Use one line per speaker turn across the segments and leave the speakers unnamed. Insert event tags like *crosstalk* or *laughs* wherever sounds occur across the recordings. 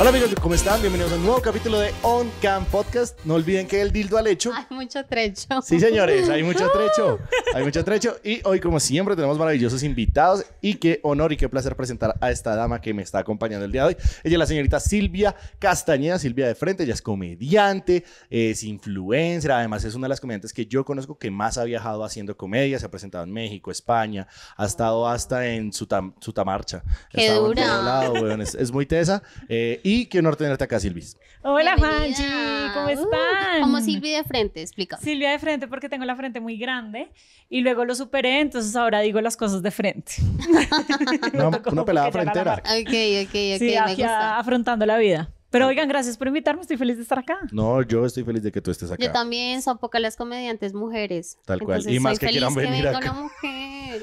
Hola amigos, ¿cómo están? Bienvenidos a un nuevo capítulo de On Cam Podcast. No olviden que el dildo al hecho. Hay
mucho trecho. Sí, señores, hay mucho *laughs* trecho.
Hay mucho trecho. Y hoy, como siempre, tenemos maravillosos invitados. Y qué honor y qué placer presentar a esta dama que me está acompañando el día de hoy. Ella es la señorita Silvia Castañeda, Silvia de Frente. Ella es comediante, es influencer. Además, es una de las comediantes que yo conozco que más ha viajado haciendo comedia. Se ha presentado en México, España. Ha estado hasta en su Sutamarcha. Qué dura. es, muy tesa. Eh, y qué honor tenerte acá, Silvis.
Hola, Fanchi. ¿cómo uh, están? como Silvia
de frente, explica. Silvia de frente porque tengo la frente muy grande y luego lo superé, entonces ahora digo las cosas de frente.
no, una *laughs* pelada frentera. Ok,
ok, ok. Sí, me aquí gusta.
afrontando la vida.
Pero oigan, gracias por invitarme, estoy feliz de estar acá.
No, yo estoy feliz de que tú estés acá. Yo
también, son pocas las comediantes mujeres. Tal cual. y más que quieran venir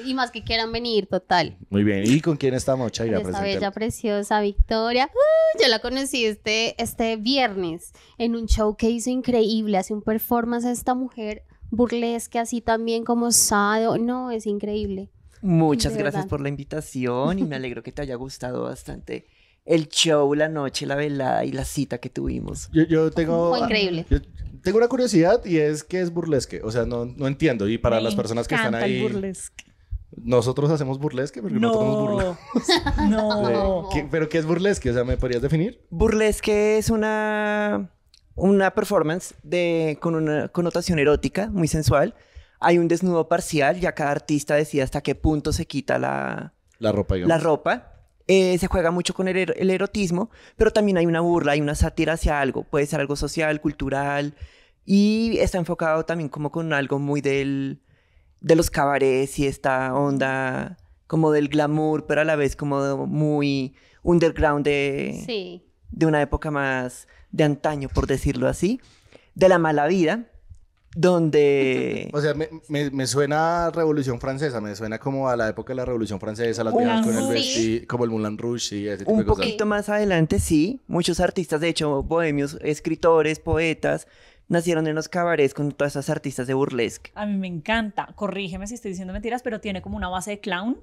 Y más que quieran venir, total.
Muy bien. ¿Y con quién estamos, Chaira? Esta bella,
preciosa Victoria. ¡Uh! yo la conocí este, este viernes en un show que hizo increíble, hace un performance a esta mujer burlesque, así también como sado. No, es increíble.
Muchas gracias por la invitación y me *laughs* alegro que te haya gustado bastante el show, la noche, la velada y la cita que tuvimos. Yo, tengo... increíble.
tengo una curiosidad y es que es burlesque. O sea, no, no entiendo. Y para las personas que están ahí... El burlesque. Nosotros hacemos burlesque pero no. *laughs* no. ¿Pero qué es burlesque? O sea, ¿me podrías definir?
Burlesque es una, una performance de, con una connotación erótica, muy sensual. Hay un desnudo parcial, ya cada artista decide hasta qué punto se quita la, ropa. La ropa. Eh, se juega mucho con er-, el, erotismo, pero también hay una burla, hay una sátira hacia algo, puede ser algo social, cultural, y está enfocado también como con algo muy del, de los cabarets y esta onda como del glamour, pero a la vez como muy underground de, de una época más de antaño, por decirlo así, de la mala vida
donde... O sea, me, suena a Revolución Francesa, me suena como a la época de la Revolución Francesa, las viejas con el vestido, como el Moulin Rouge y ese tipo de cosas. Un poquito
más adelante, sí. Muchos artistas, de hecho, bohemios, escritores, poetas, nacieron en los cabarets con todas esas artistas de burlesque.
A mí me encanta. Corrígeme si estoy diciendo mentiras, pero tiene como una base de clown.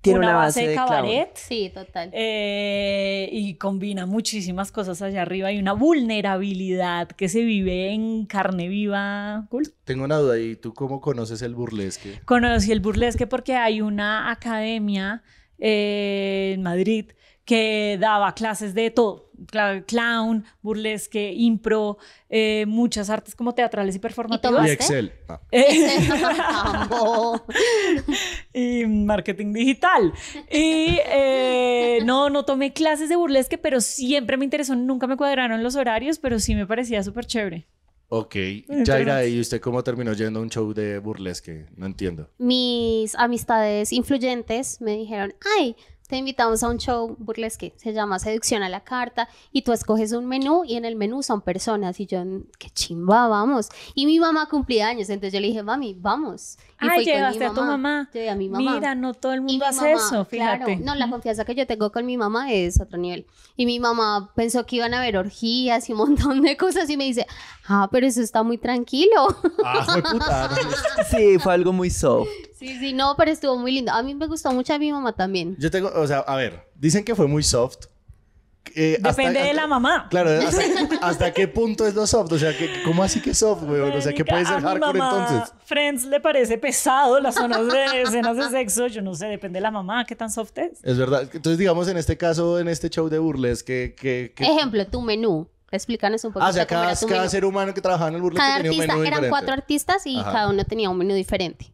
Tiene una, base, de cabaret.
Sí, total. Eh, y combina muchísimas cosas allá arriba y una vulnerabilidad que se vive en carne viva.
Tengo una duda, ¿y tú cómo conoces el burlesque?
Conocí el burlesque porque hay una academia eh, en Madrid que daba clases de todo clown, burlesque, impro, eh, muchas artes como teatrales y performativas. Y, Excel. Ah. Eh, Excel. *laughs* y marketing digital. Y eh, no, no tomé clases de burlesque, pero siempre me interesó, nunca me cuadraron los horarios, pero sí me parecía súper chévere.
Ok, Jaira, ¿y usted cómo terminó yendo a un show de burlesque? No entiendo.
Mis amistades influyentes me dijeron, ay, te invitamos a un show burlesque, se llama Seducción a la Carta, y tú escoges un menú y en el menú son personas. Y yo, mm, qué chimba, vamos. Y mi mamá cumplía años, entonces yo le dije, mami, vamos. Y llegaste a tu mamá. mi mamá. Mira, no todo el mundo hace eso, fíjate. no, la confianza que yo tengo con mi mamá es otro nivel. Y mi mamá pensó que iban a haber orgías y un montón de cosas y me dice, ah, pero eso está muy tranquilo. Ah, fue putada.
*laughs* sí, fue algo muy soft.
Sí, sí, no, pero estuvo muy lindo. A mí me gustó mucho a mi mamá también.
Yo tengo, o sea, a ver, dicen que fue muy soft. Eh, depende de la mamá. Claro, hasta, qué punto es lo soft? O sea, ¿cómo así que soft, güey? O sea, ¿qué puede ser hardcore mamá, entonces?
Friends le parece pesado las zonas de escenas de sexo. Yo no sé, depende de la mamá, qué tan soft es.
Es verdad. Entonces, digamos, en este caso, en este show de burles, que...
Ejemplo, tu menú. Explícanos un poco.
Ah, o sea, cada,
ser humano que trabajaba en el burlesque tenía artista, un menú Eran cuatro
artistas y cada uno tenía un menú diferente.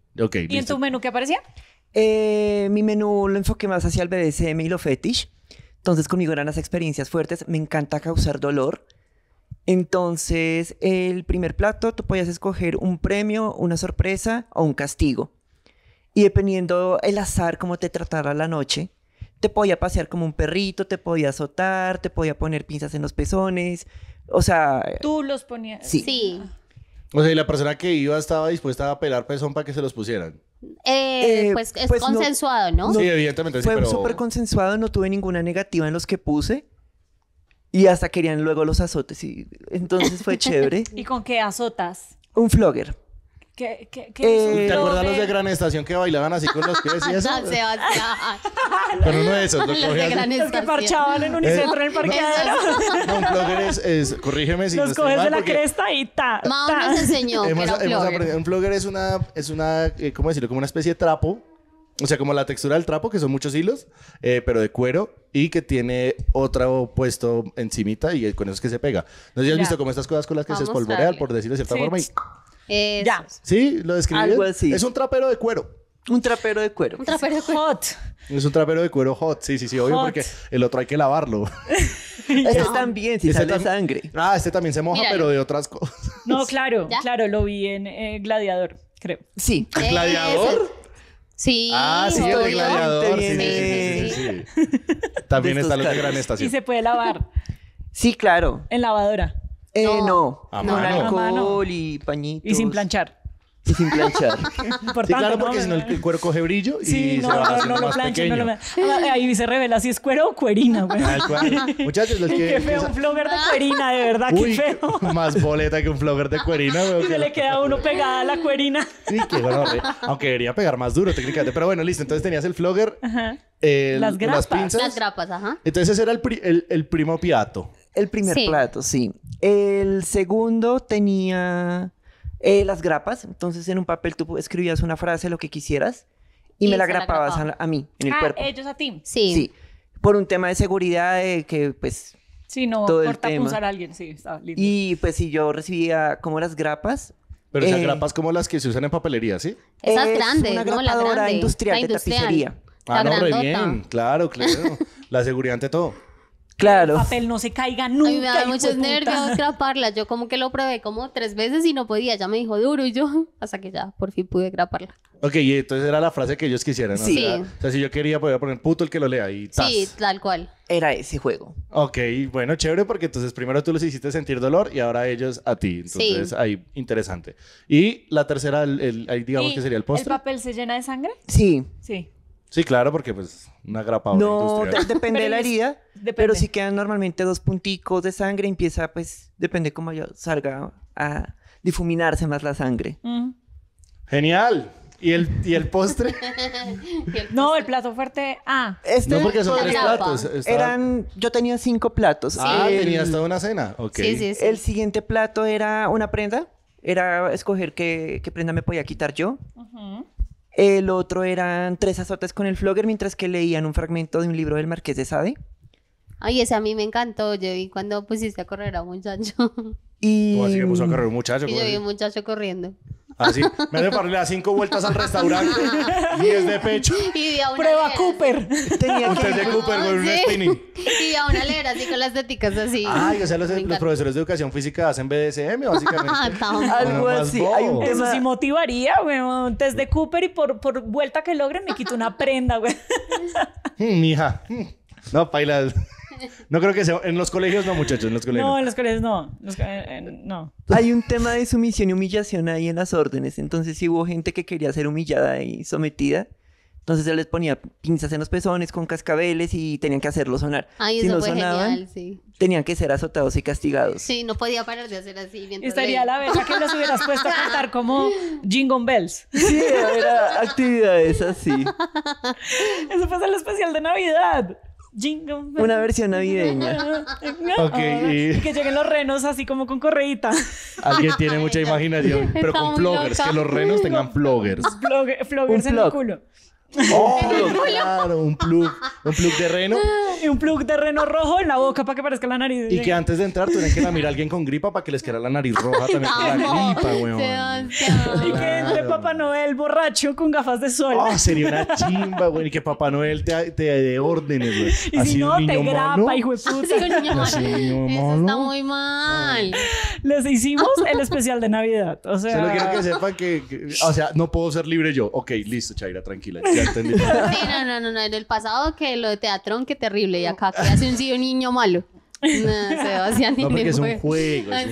¿Y en tu menú qué aparecía? Eh, mi menú lo enfoqué más hacia el BDSM y lo fetish. Entonces conmigo eran las experiencias fuertes. Me encanta causar dolor. Entonces, el primer plato, tú podías escoger un premio, una sorpresa o un castigo. Y dependiendo el azar, cómo te tratara la noche, te podía pasear como un perrito, te podía azotar,
te podía poner pinzas en los pezones. O sea.
Tú los ponías. Sí.
O sea, y la persona que iba estaba dispuesta a pelar pezón para que se los pusieran.
Eh, eh, pues es pues consensuado, no, Sí,
evidentemente. Fue súper
consensuado, no tuve ninguna negativa en los que puse. Y hasta querían luego los azotes. Y entonces fue *laughs* chévere.
¿Y con qué azotas?
Un flogger.
Eh, ¿Te acuerdas
los de Gran Estación que bailaban así con los pies y *laughs* eso? Pero *laughs* uno de esos. los que
parchaban en unicentro en el parqueadero. *laughs* un flogger
es, corrígeme si Los no coges de la cresta
y ta. nos enseñó que
Un flogger es una, es una, eh, ¿cómo decirlo? Como una especie de trapo o sea, como la textura del trapo, que son muchos hilos, eh, pero de cuero y que tiene otro puesto encimita y con eso es que se pega. No sé has visto como estas cosas con las que se espolvorean por decirlo de cierta forma, y ya. ¿Sí? ¿Lo describí? Es un trapero de cuero. Un trapero de cuero. Un trapero de cuero. Hot. Es un trapero de cuero hot. Sí, sí, sí, obvio, porque el otro hay que lavarlo. *laughs* Este también, si Este sale sangre. Ah, este también se moja, pero de otras cosas. No, claro,
claro, lo vi en eh, Gladiador, creo. Sí. ¿El gladiador? Sí. Ah,
sí, el gladiador. Sí, sí, sí, sí, También está la gran estación. Y
se puede lavar Sí, claro. en lavadora. Eh, no. mano. Con ah, alcohol y pañitos. Y sin planchar. Y sin planchar. *laughs*
Por sí, claro, porque si no el
cuero coge brillo
y no, va no, no, lo plancha, no lo plancha. Ahí se revela si es cuero o cuerina, güey. Muchachos, los *laughs* que... Qué feo, un flogger de cuerina, de verdad, qué
feo. *laughs* Más boleta que un flogger de cuerina, güey. Y se le
queda uno pegada a la cuerina. Sí, qué bueno,
aunque debería pegar más duro técnicamente. Pero bueno, listo, entonces tenías el flogger... las grapas. Las, pinzas.
las grapas, ajá.
Entonces ese era el, el primo piato. El primer plato, sí.
El segundo tenía eh, las grapas. Entonces, en un papel tú escribías una frase, lo que quisieras, y, me la grapabas a, mí, en el ah, cuerpo. ellos
a ti. Sí. Sí.
Por un tema de seguridad, que pues. Sí, no, todo corta a
alguien, sí, está lindo.
Y pues, si yo recibía como las grapas,
pero esas eh, grapas como las que se usan en papelería, ¿sí?
Esas es grandes, una grapadora no, la grande, industrial, de tapicería. ah, no, re bien,
claro, claro. la seguridad ante todo claro. el
papel no se caiga nunca. A mí me da muchos nervios *laughs*
graparla. Yo como que lo probé como tres veces y no podía. Ya me dijo duro y yo *laughs* hasta que ya por fin pude graparla.
Ok, y entonces era la frase que ellos quisieran, Sí. O sea, si yo quería podía poner puto el que lo lea y Sí,
tal cual. Era ese
juego. Ok, bueno, chévere porque entonces primero tú los hiciste sentir dolor y ahora ellos a ti. Entonces ahí interesante. Y la tercera, el, ahí digamos que sería el postre. ¿El
papel se llena de sangre?
Sí. Sí. Sí, claro, porque pues una grapa No,
depende de la herida, pero si quedan normalmente dos punticos de sangre, empieza pues, depende cómo yo salga a difuminarse más la sangre. Genial. ¿Y el, ¿Y el postre? *laughs* no, el plato fuerte. Ah. Este no, porque son tres platos. Eran, yo tenía cinco
platos. Ah, tenía tenías toda una cena. Okay. Sí, sí, El
siguiente plato era una prenda. Era escoger qué, prenda me podía quitar yo. Ajá. El otro eran Tres azotes con el flogger, mientras que leían un fragmento de un libro del Marqués de Sade.
Ay, ese a mí me encantó. Yo vi cuando pusiste a correr a un muchacho.
Y...
así que puso a correr un muchacho? yo vi
un muchacho corriendo.
Así, me hace pararle a cinco vueltas al restaurante y es de pecho.
*laughs* Prueba
Cooper. Tenía un test de Cooper con un spinning. *laughs*
Y a una leer así con las técnicas así.
Ay, o sea, los,
profesores de educación física hacen BDSM, básicamente. *laughs* Ah, Algo así. Eso sí
motivaría, güey. Un test de Cooper y por, vuelta que logre me quito una prenda, güey.
Mm, mija. Mm. no, pailas. No creo que sea. En los colegios no, muchachos. En los colegios. No,
en los
colegios no.
Eh, eh, no.
Hay un tema de sumisión y humillación ahí en las órdenes. Entonces, si hubo gente que quería ser humillada y sometida, entonces se les ponía pinzas en los pezones con cascabeles y tenían que hacerlo sonar. si no sonaban, tenían que ser azotados y castigados.
Sí, no podía parar de hacer así. Estaría la vez que nos hubieras puesto a cantar
como Jingle Bells. Sí,
era actividades así.
eso fue en el especial de Navidad. Una versión navideña. *laughs* y... *laughs* Que lleguen los renos así como con correita. Alguien tiene mucha
*laughs* imaginación, pero con floggers. Que los renos tengan floggers.
floggers en el culo. Oh, *laughs*
un plug, un plug de reno.
Y un plug de reno rojo en la boca para que parezca la nariz. Y que antes
de entrar tienen que mirar a alguien con gripa para que les quedara la nariz roja también con la *laughs* gripa, weón. Y que entre Papá Noel borracho con gafas de sol. Oh, sería una chimba, weón. Y que Papá Noel te, dé órdenes, weón. Y si no, te grapa, hijo de puta. Eso
está muy mal les hicimos el especial de Navidad.
O sea, o sea, no puedo ser libre yo. Ok, listo, Chaira, tranquila. Ya entendí. Sí,
no, no, no, no. En el pasado que lo de teatrón, qué terrible. Y acá que hace un un niño malo. No, se va
porque es un ah, juego.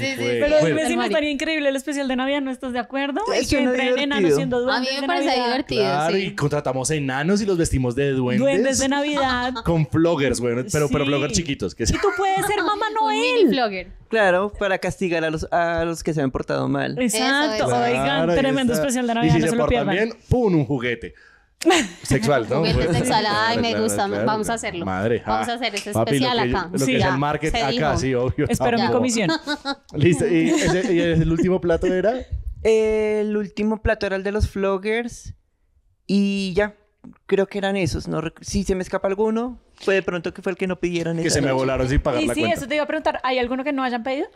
sí, Pero sí me estaría
increíble el especial de
Navidad, ¿no estás de acuerdo? Es que entren enanos siendo duendes. A mí me parece divertido. Claro, y
contratamos enanos y los vestimos de duendes. Duendes de Navidad. *laughs* Con vloggers, güey. pero, vloggers pero chiquitos. y
tú
puedes ser Mamá *laughs* Noel.
Claro, para castigar a los, a los que se han portado mal.
Exacto.
Oigan, tremendo especial de Navidad. Y si se, se portan bien, ¡pum! Un juguete sexual, ¿no? Pues, sexual, ay, me gusta, vamos a hacerlo. vamos a hacer ese especial acá. sí, es el market acá, sí, obvio. Espero mi comisión. *laughs* Listo, ¿Y, el último plato era?
El último plato era el de los floggers y ya, creo que eran esos. No si se me escapa alguno, fue de pronto que fue el que no pidieron. Que se me volaron sin pagar la sí, cuenta. Sí, eso
te iba a preguntar. ¿Hay alguno que no hayan pedido?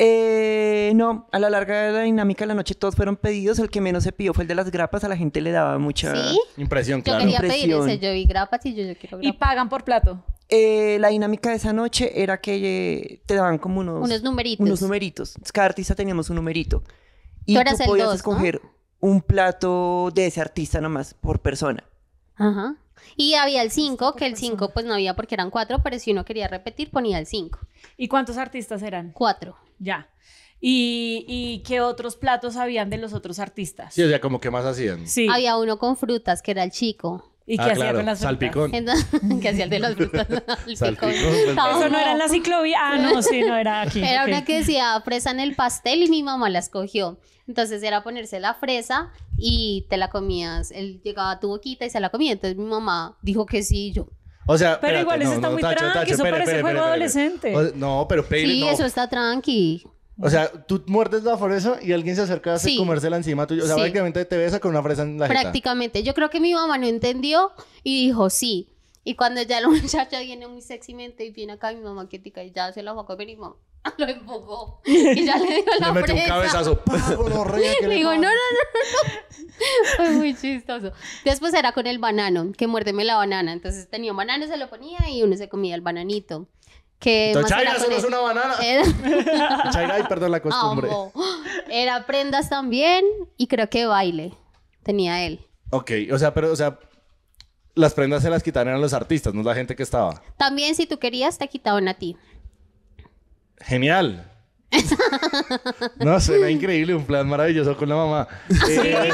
Eh, no, a la larga de la dinámica de la noche todos fueron pedidos. El que menos se pidió fue el de las grapas. A la gente le daba mucha impresión, claro. Yo quería pedir Yo vi grapas y yo, yo quiero grapas. Y pagan por plato. Eh, la dinámica de esa noche era que eh, te daban como unos... Unos numeritos. Unos numeritos. Cada artista teníamos un numerito. Y tú, podías escoger un plato de ese artista nomás por persona.
Ajá. Y había el 5, que el 5 pues no había porque eran cuatro, pero si uno quería repetir ponía el 5. ¿Y cuántos artistas eran? Cuatro.
Ya. ¿Y, ¿Y qué otros
platos habían de los otros artistas?
Sí,
o sea, como que más hacían. Sí.
Había uno con frutas, que era el chico. ¿Y ah, que hacía con las frutas? Salpicón. *laughs* ¿Qué hacía el de las frutas? *laughs*
Salpicón. Pues, Eso
no era en la ciclovía. Ah, no, sí, no era aquí. Era una que decía fresa en el pastel y mi mamá la escogió. Entonces era ponerse la fresa y te la comías. Él llegaba a tu boquita y se la comía. Entonces mi mamá dijo que sí, yo,
o sea, pero igual eso está muy tranqui, eso parece juego adolescente. no, pero Sí, eso
está tranqui.
O sea, tú muerdes la fresa y alguien se acerca a comerse comérsela encima tuyo. O sea, Sí. prácticamente te besa con una fresa en la jeta.
Prácticamente. Yo creo que mi mamá no entendió y dijo sí. Y cuando ya el *laughs* muchacho viene muy sexymente y viene acá, mi mamá quietica y ya se la va a comer y mamá. *laughs* lo empujó. Y ya le dio *laughs* la
le metió un cabezazo. *laughs* Ah, le digo, no, no,
no, Fue muy chistoso. Después era con el banano, que muérdeme la banana. Entonces tenía un banano, se lo ponía y uno se comía el bananito. Que Entonces, Chaira, es una
banana. Era... ay, perdón la costumbre.
era prendas también y creo que baile tenía él.
Ok, o sea, pero, o sea, las prendas se las quitaron a los artistas, no la gente que estaba.
También si tú querías te quitaban a ti.
Genial. *laughs* no, suena increíble, un plan maravilloso con la mamá.
Sí, eh,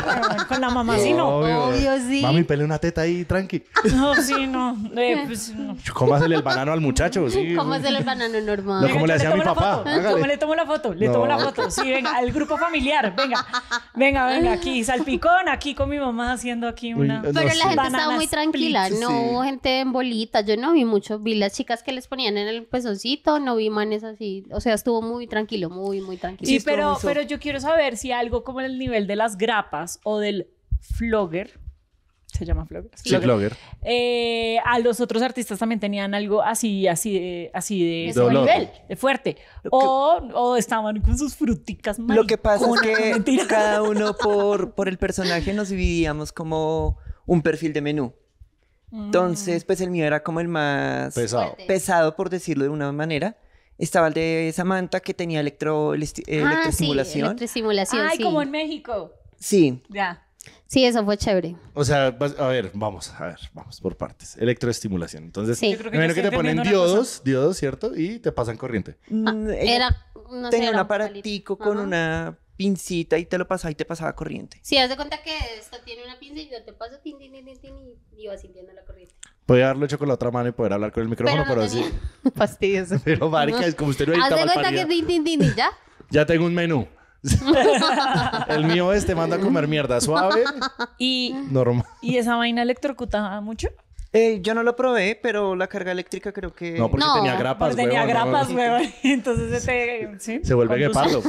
con la mamá, sí, no. Obvio, sí. Mami,
pele una teta ahí, tranqui.
No, sí, no. Eh, pues, no.
Cómasele el banano al muchacho, sí. Cómasele el
banano normal. No, como le hacía a mi papá. ¿Cómo le tomo la foto, le tomo la foto. Sí, venga, al grupo familiar, venga. Venga, venga, aquí, salpicón, aquí con mi mamá haciendo aquí una. Pero la gente estaba muy tranquila, no
gente en bolita. Yo no vi mucho, vi las chicas que les ponían en el pezoncito, no vi manes así. O sea, estuvo muy tranquila tranquilo, muy, muy tranquilo. Sí, pero, pero
yo quiero saber si algo como el nivel de las grapas o del flogger, se llama Flogger. Sí, Flogger. Eh, a los otros artistas también tenían algo así, así así de, de nivel, de fuerte. O, estaban con sus fruticas. malas. Lo que pasa es que *laughs* cada
uno por, por el personaje nos dividíamos como un perfil de menú. Mm. Entonces, pues el mío era como el más pesado, pesado por decirlo de una manera. Estaba el de Samantha que tenía electro, eh, ah, electroestimulación.
Sí, Ay, como en México. Sí. Ya. Sí, eso fue chévere.
O sea, a ver, vamos, a ver, vamos por partes. Electroestimulación. Entonces, primero que, te ponen diodos, diodos, ¿cierto? Y te pasan corriente.
Mm, ah, eh, era, tenía un aparatico con una pincita y te lo pasaba y te pasaba corriente. Sí,
haz de cuenta que esto tiene una pinza y yo te paso tin, tin, tin, tin, y iba sintiendo la corriente.
Podría haberlo hecho con la otra mano y poder hablar con el micrófono, pero, así. Pero *laughs* marica, es como usted lo editaba Haz de cuenta que
tin, tin, tin, ya.
*laughs* Ya tengo un menú. *laughs* el mío es te manda a comer mierda suave y normal.
¿Y esa vaina electrocutaba mucho? Eh, yo no lo probé, pero la carga eléctrica creo que... No, porque tenía grapas, porque tenía
grapas, ¿no?
*laughs* Entonces se te... ¿sí? Se vuelve guepardo.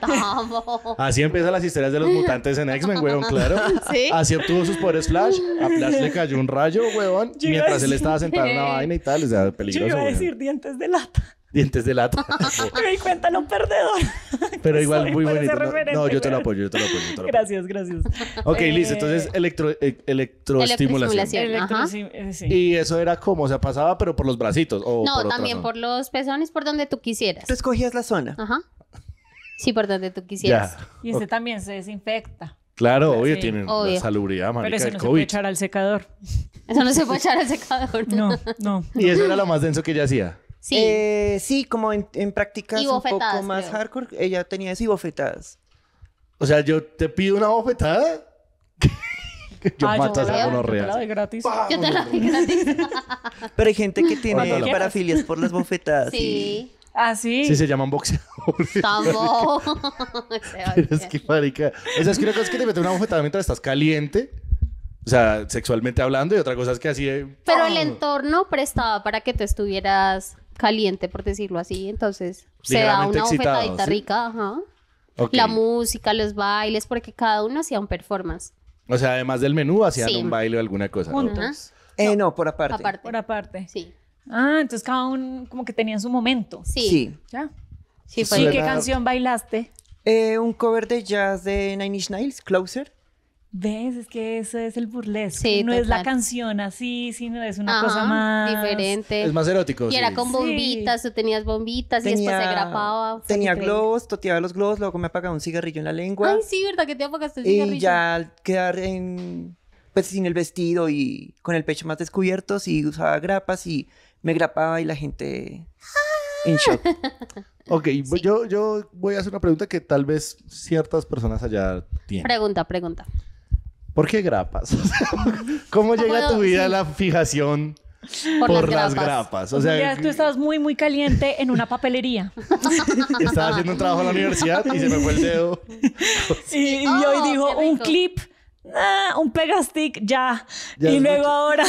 Vamos. *laughs* Así
empiezan las historias de los mutantes en X-Men, huevón, claro. Sí. Así obtuvo sus poderes Flash. A Flash le cayó un rayo, huevón, mientras él estaba sentado en una vaina y tal. O sea, iba a decir
dientes de lata.
Dientes de lata.
*laughs* Me di cuenta, no perdedor.
*laughs* Pero igual muy bonito. No, yo te lo apoyo, yo te lo apoyo. gracias,
gracias. Ok, Liz listo. Entonces, eh,
electro, eh, electroestimulación.
electroestimulación.
Eh,
y eso era como, se pasaba, pero por los bracitos. O no, también por
los pezones, por donde tú quisieras. Tú escogías la zona. Ajá. Sí, por donde tú quisieras. Y este también se desinfecta.
Claro, obvio, tienen la salubridad, marica, Pero eso no se puede echar al secador.
Eso no se puede echar al secador. No, no.
Y eso era lo más denso que ella hacía.
Sí. Eh, sí, como en, en prácticas un poco más hardcore, ella tenía eso y bofetadas.
O sea, yo te pido una bofetada. *laughs* Ah, yo mato a esa real. Yo te la doy
gratis.
Yo te la doy gratis.
Pero hay gente que tiene parafilias por las bofetadas. Sí. ¿Ah, sí? Sí, se
llaman boxeadores. ¡Tambo! *laughs* *laughs* es que, marica... Esa es que una cosa es que te mete una bofetada mientras estás caliente. O sea, sexualmente hablando. Y otra cosa es que así... Pero el
entorno prestaba para que te estuvieras caliente, por decirlo así. Entonces se da una bofetadita rica, ajá. La música, los bailes, porque cada uno hacía un performance.
O sea, además del menú, hacían un baile o alguna cosa. ¿no? Eh, no, por aparte.
Por aparte. Sí. Ah, entonces cada uno como que tenía su momento. Sí.
Sí. ¿Ya?
Sí,
¿Y qué canción
bailaste? Eh, un cover de jazz de Nine Inch Closer. ¿Ves? Es que eso es el burlesque. no es la
canción así, sino es
una cosa más. Diferente. Es más erótico. Y era con bombitas,
tú tenías bombitas y después se grapaba. Tenía globos,
toteaba los globos, luego me apagaba un cigarrillo en la lengua. Ay, sí,
¿verdad? Que te apagaste el cigarrillo. Y ya
quedar en. Pues sin el vestido y con el pecho más descubierto, y usaba grapas y me grapaba y la gente.
en shock. *laughs* Ok, yo, yo voy a hacer una pregunta que tal vez ciertas personas allá tienen.
Pregunta, pregunta.
¿Por qué grapas? *laughs* ¿Cómo llega a tu vida la fijación por, las, grapas. O sea,
tú estabas muy, muy caliente
en una papelería. *laughs* estaba haciendo un
trabajo en la universidad y se me fue el dedo.
*laughs* y, hoy oh, digo, un clip, ah, un pegastick, ya.
y luego ahora...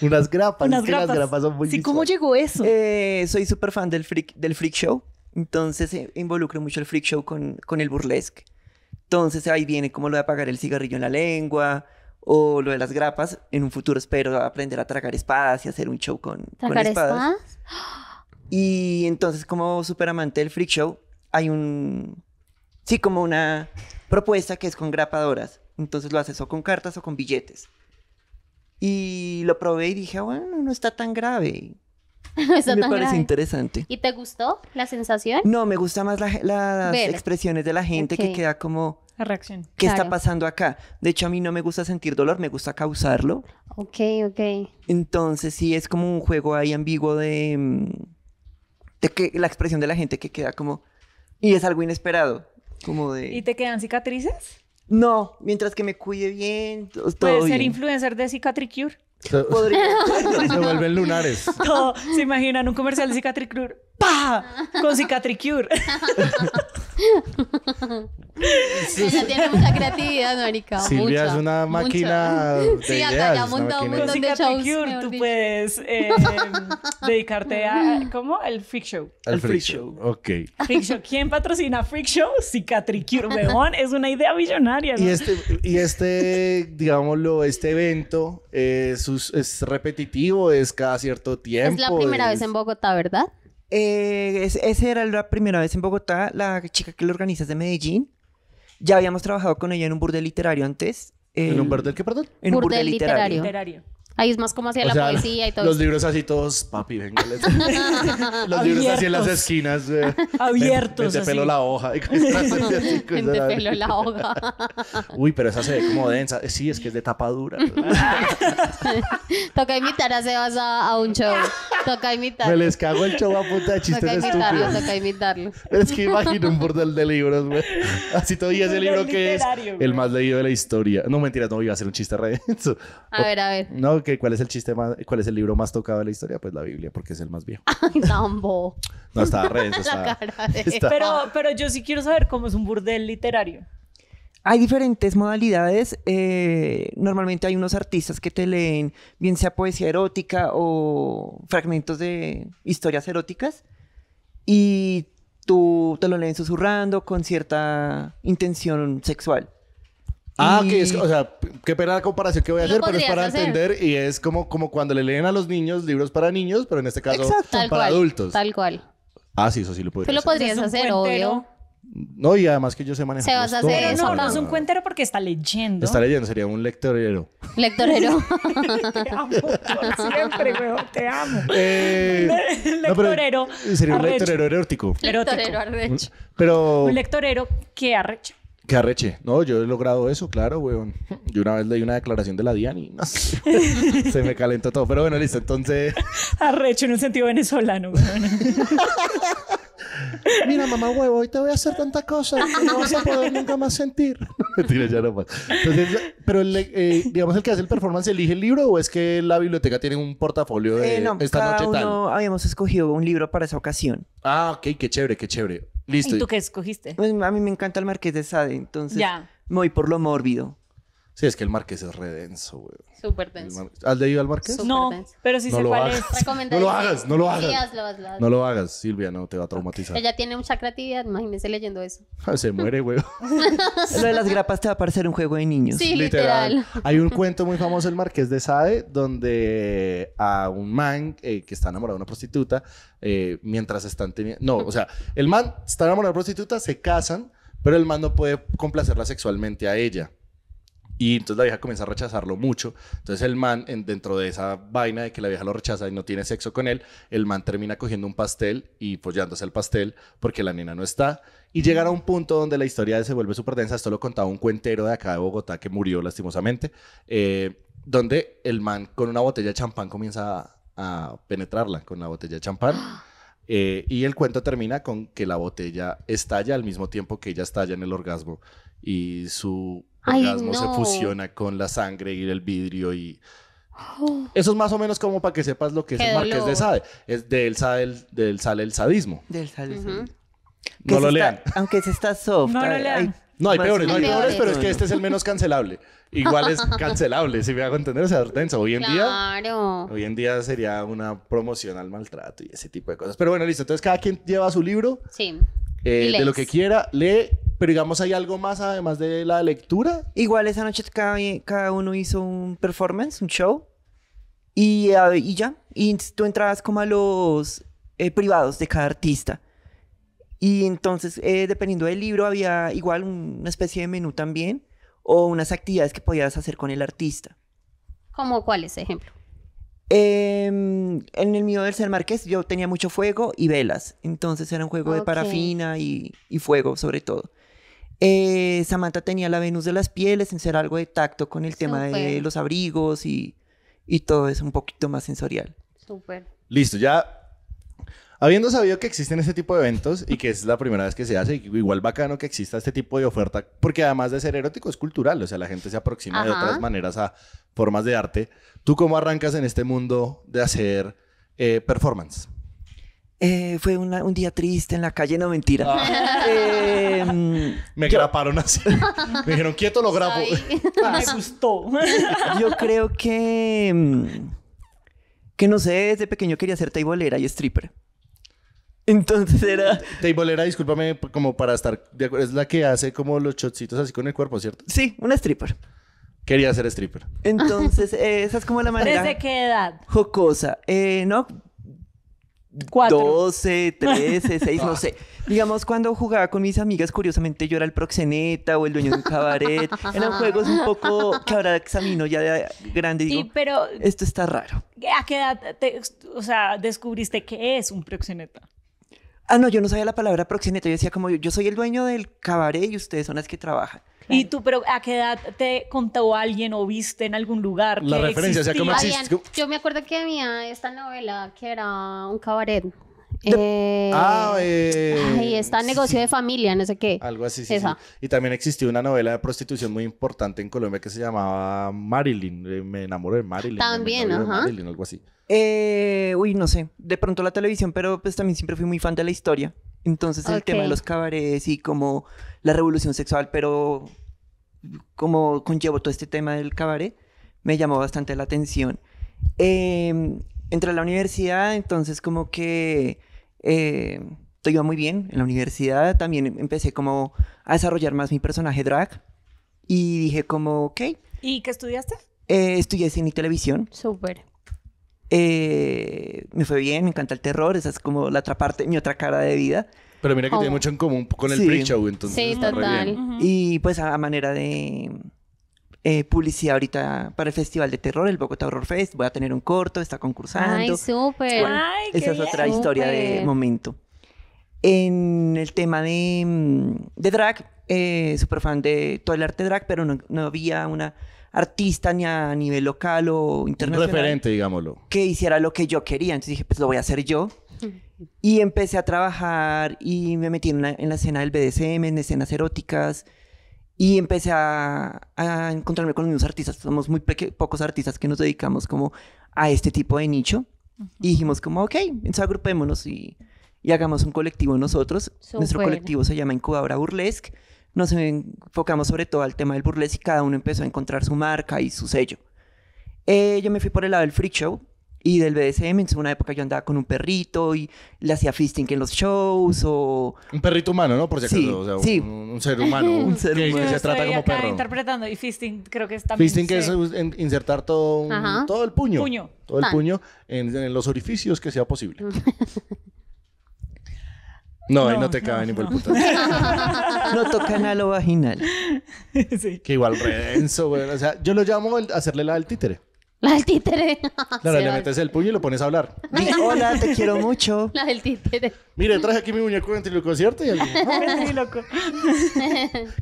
Unas grapas, las grapas son muy
¿cómo llegó eso? Eh, soy súper fan del freak, del freak show. Entonces eh, involucro mucho el freak show con, con el burlesque. Entonces ahí viene como lo de apagar el cigarrillo en la lengua o lo de las grapas. En un futuro espero aprender a tragar espadas y hacer un show con, espadas. Y entonces como super amante del freak show, hay un... Sí, como una propuesta que es con grapadoras. Entonces lo haces o con cartas o con billetes. Y lo probé y dije, ah, bueno, no está tan grave. *laughs* Eso me parece interesante.
¿Y te gustó la sensación? No,
me gusta más las expresiones de la gente que queda como...
La reacción. ¿Qué está
pasando acá? De hecho, a mí no me gusta sentir dolor, me gusta causarlo.
Ok, ok.
Entonces, sí, es como un juego ahí ambiguo de... Mm, de que la expresión de la gente que queda como... Y es algo inesperado, como de...
¿Y te
quedan cicatrices?
No, mientras que me cuide bien,
todo ser
influencer de Cicatricure?
*laughs* Se, vuelven lunares.
*laughs* se imaginan un comercial de Cicatricure. ¡Pah! Con Cicatricure. *laughs*
Ella tiene mucha creatividad, Marica.
Silvia es una *laughs* máquina. De sí, acá ya un montón
de tú puedes eh, *laughs* dedicarte a. ¿Cómo? El Freak Show.
El, freak, Show.
Freak Show. ¿Quién patrocina Freak Show? Cicatricure, weón.
Es una idea millonaria.
Y este,
y este digámoslo, este evento eh, es, repetitivo, es cada cierto tiempo. Es la primera vez en
Bogotá, ¿verdad? Eh, ese esa era la primera vez en Bogotá, la chica que lo organiza es de Medellín. Ya habíamos trabajado con ella en un burdel literario antes. ¿En un burdel qué, perdón? En un burdel literario.
Ahí es más como hacia la poesía y todo. Los
libros así todos, papi, venga.
*laughs* los libros así en las
esquinas. Eh,
Abiertos. Te *laughs* pelo la hoja. de pelo la hoja.
Uy, pero esa se ve como densa. Eh, sí, es que es de tapa dura.
*laughs* Toca imitar a Sebas a, un show. Toca imitar. Me les cago el show a puta de chistes Toca imitarlo, toca imitarlo. Es que imagino
un bordel de libros, güey. Así todavía es el libro que es el más leído de la historia. No, mentira, no, iba a ser un chiste re A ver, a ver. No, ¿cuál es el chiste más, cuál es el libro más tocado de la historia? Pues la Biblia, porque es el más viejo. *laughs*
Ay, No,
estaba re
*laughs* Pero, yo sí quiero saber cómo es un burdel literario.
Hay diferentes modalidades. Eh, normalmente hay unos artistas que te leen, bien sea poesía erótica o fragmentos de historias eróticas. Y tú te lo leen susurrando con cierta intención
sexual. Ah, que es, o sea, qué pena la comparación que voy a hacer, pero es para entender y es como, como cuando le leen a los niños libros para niños, pero en este caso Exacto. para adultos. Tal cual. Ah, sí, eso sí lo podría Tú lo
podrías hacer, obvio.
No, y además que yo sé manejar. Se vas a hacer eso. No, no es un
cuentero porque está leyendo. Está
leyendo, sería un lectorero.
Lectorero. *laughs* te amo siempre, weón, te amo.
Eh, lectorero. sería un lectorero erótico.
Lectorero arrecho. Pero... Un lectorero que arrecho.
Que arreche. No, yo he logrado eso, claro, weón. *laughs* Yo una vez leí una declaración de la DIAN y *laughs* se me calentó todo. Pero bueno, listo, entonces...
*laughs* Arreche en un sentido venezolano, weón.
Mira, mamá huevo, hoy te voy a hacer tantas cosas que no vas a poder nunca más sentir. *laughs* Mentira, ya no más. Entonces, pero eh, digamos, el que hace el performance elige el libro o es que la biblioteca tiene un portafolio de eh, esta noche tal. No,
habíamos escogido un libro para esa
ocasión. Ah, ok, qué chévere, qué chévere. Listo. ¿Y tú qué
escogiste? Pues, a mí me encanta el Marqués de Sade,
entonces me voy por lo mórbido. Sí, es que el Marqués es redenso, güey.
Súper denso.
¿Has leído al Marqués? no,
pero
sí se lo hagas. No lo hagas, no lo hagas.
No lo hagas, Silvia, no te va a traumatizar. Ella
tiene mucha creatividad, imagínese leyendo eso.
*laughs* Ah, se muere, güey.
*laughs* lo de las
grapas te va a parecer un juego de niños. Sí, literal. Hay un cuento muy famoso del Marqués de Sade donde a un man eh, que está enamorado de una prostituta, eh, mientras están teniendo... No, o sea, el man está enamorado de una prostituta, se casan, pero el man no puede complacerla sexualmente a ella. Y entonces la vieja comienza a rechazarlo mucho. Entonces el man, dentro de esa vaina de que la vieja lo rechaza y no tiene sexo con él, el man termina cogiendo un pastel y follándose el pastel porque la nena no está. Y llegar a un punto donde la historia se vuelve súper densa. Esto lo contaba un cuentero de acá de Bogotá que murió lastimosamente. Eh, donde el man con una botella de champán comienza a, penetrarla con la botella de champán. *gasps* Eh, y el cuento termina con que la botella estalla al mismo tiempo que ella estalla en el orgasmo y su el se fusiona con la sangre y el vidrio y... Oh. Eso es más o menos como para que sepas lo que es el Marqués de Sade. Es de él sale el, sadismo. No lo lean. aunque se está soft. No No, hay peores, pero es que este es el menos cancelable. Igual es *laughs* cancelable, si me hago entender, o sea, Hoy en día, hoy en día sería una promoción al maltrato y ese tipo de cosas. Pero bueno, listo. Entonces cada quien lleva su libro.
Sí. Eh, de lo que
quiera, lee, pero digamos, ¿hay algo más además de la lectura? Igual esa noche cada, cada uno hizo un performance, un show,
y, ah, ya, y tú entrabas como a los eh, privados de cada artista. Y entonces, eh, dependiendo del libro, había igual una especie de menú también, o unas actividades que podías hacer con el artista.
¿Como cuáles, ejemplo?
Em, en el mío del ser Marqués yo tenía mucho fuego y velas, entonces era un juego de parafina y, fuego sobre todo. Eh, Samantha tenía la Venus de las pieles, en ser algo de tacto con el tema de los abrigos y,
todo es un poquito más sensorial. Súper. Listo, ya Habiendo sabido que existen este tipo de eventos y que es la primera vez que se hace, igual bacano que exista este tipo de oferta, porque además de ser erótico es cultural, o sea, la gente se aproxima de otras maneras a formas de arte. ¿Tú cómo arrancas en este mundo de hacer eh, performance? Eh,
fue un día triste en la calle, no mentira. Ah. Em, me
graparon así.
*laughs* Me dijeron, quieto, lo grabo. Ah, me asustó. yo creo que. Em, que no sé, desde pequeño quería ser taibolera y stripper.
Entonces era. Tableera, discúlpame, como para estar. De acuerdo, es la que hace como los chotcitos así con el cuerpo, ¿cierto? Sí, una stripper. Quería ser stripper.
Entonces, *laughs* eh, esa es como la manera. ¿Desde qué edad? Jocosa. Eh, no. Cuatro. 12, 13, 6, no sé. Digamos, cuando jugaba con mis amigas, curiosamente yo era el proxeneta o el dueño de un cabaret. *laughs* Eran juegos un poco que ahora examino ya de grande digo, pero, esto está raro.
¿A qué edad, o sea, descubriste qué es un proxeneta?
Ah, no, yo no sabía la palabra proxeneta. Yo decía como, yo soy el dueño del cabaret y ustedes son las que trabajan.
¿Y tú, pero a qué edad te contó alguien o viste en algún lugar? La referencia, o sea,
Yo me acuerdo que había esta novela que era un cabaret
eh, ah, eh,
está negocio de familia,
no sé qué. Algo así, sí, Y también existió una novela de prostitución muy importante en Colombia que se llamaba Marilyn. Eh, me enamoré de Marilyn. También, ajá. Marilyn, algo así.
Eh, uy, no sé. De pronto la televisión, pero pues también siempre fui muy fan de la historia. Entonces el tema de los cabarets y como la revolución sexual, pero como conllevo todo este tema del cabaret, me llamó bastante la atención. Eh, entré a la universidad, entonces como que eh, todo iba muy bien en la universidad. También em, empecé como a desarrollar más mi personaje drag y dije como, ok.
¿Y qué estudiaste?
Eh, estudié cine y televisión. Súper. Eh, me fue bien, me encanta el terror, esa es como la otra parte, mi otra cara de vida. Pero mira que tiene oh. mucho en común con el show entonces. Sí, total. Y pues a manera de, eh, publicidad ahorita para el Festival de Terror, el Bogotá Horror Fest. Voy a tener un corto, está concursando. ¡Ay,
súper! bien! esa es otra historia de
momento. En el tema de, mm, de drag, eh, súper fan de todo el arte drag, pero no, había una artista ni a nivel local o internacional. Un referente, digámoslo. Que hiciera lo que yo quería. Entonces dije, pues lo voy a hacer yo. *laughs* Y empecé a trabajar y me metí en la, en la escena del BDSM, en escenas eróticas, y empecé a, encontrarme con unos artistas. Somos muy pocos artistas que nos dedicamos como a este tipo de nicho. Y dijimos como, ok, entonces agrupémonos y, hagamos un colectivo nosotros. Nuestro colectivo se llama Incubadora Burlesque. Nos enfocamos sobre todo al tema del burlesque y cada uno empezó a encontrar su marca y su sello. Eh, yo me fui por el lado del freak show, y del BDSM. En una época yo andaba con un perrito y le hacía fisting
en los shows o... Un perrito humano, ¿no? Por si acaso. Sí, Un, ser humano. *laughs* un ser humano. Que, se trata como perro.
interpretando y fisting creo que es también... Fisting que es
insertar todo, un, todo el puño. Todo el puño en, los orificios que sea posible. *laughs* No, ahí no te cabe ni por el puto. *laughs* No, tocan a lo vaginal. Que igual redenso, güey. O sea, yo lo llamo hacerle la del títere. *laughs* La del
títere. *laughs* Claro, le metes
el puño y lo pones a hablar.
hola, te quiero *laughs* mucho. La del títere.
Mire, traje aquí mi muñeco loco, ¿cierto? Y
alguien,
loco.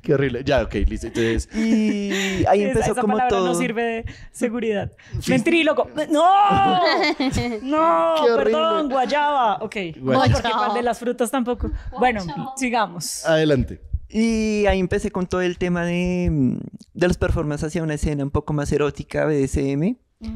Qué horrible. Ya, ok, listo. Entonces. Y ahí empezó como todo. no sirve
de seguridad. Ventríloco. ¡No! ¡No! Perdón, guayaba. Ok. Guayaba. No, porque para de las frutas tampoco. Bueno, sigamos.
Adelante. Y ahí empecé con todo el tema de, mm, de los performances hacia una escena un poco más erótica, BDSM. Y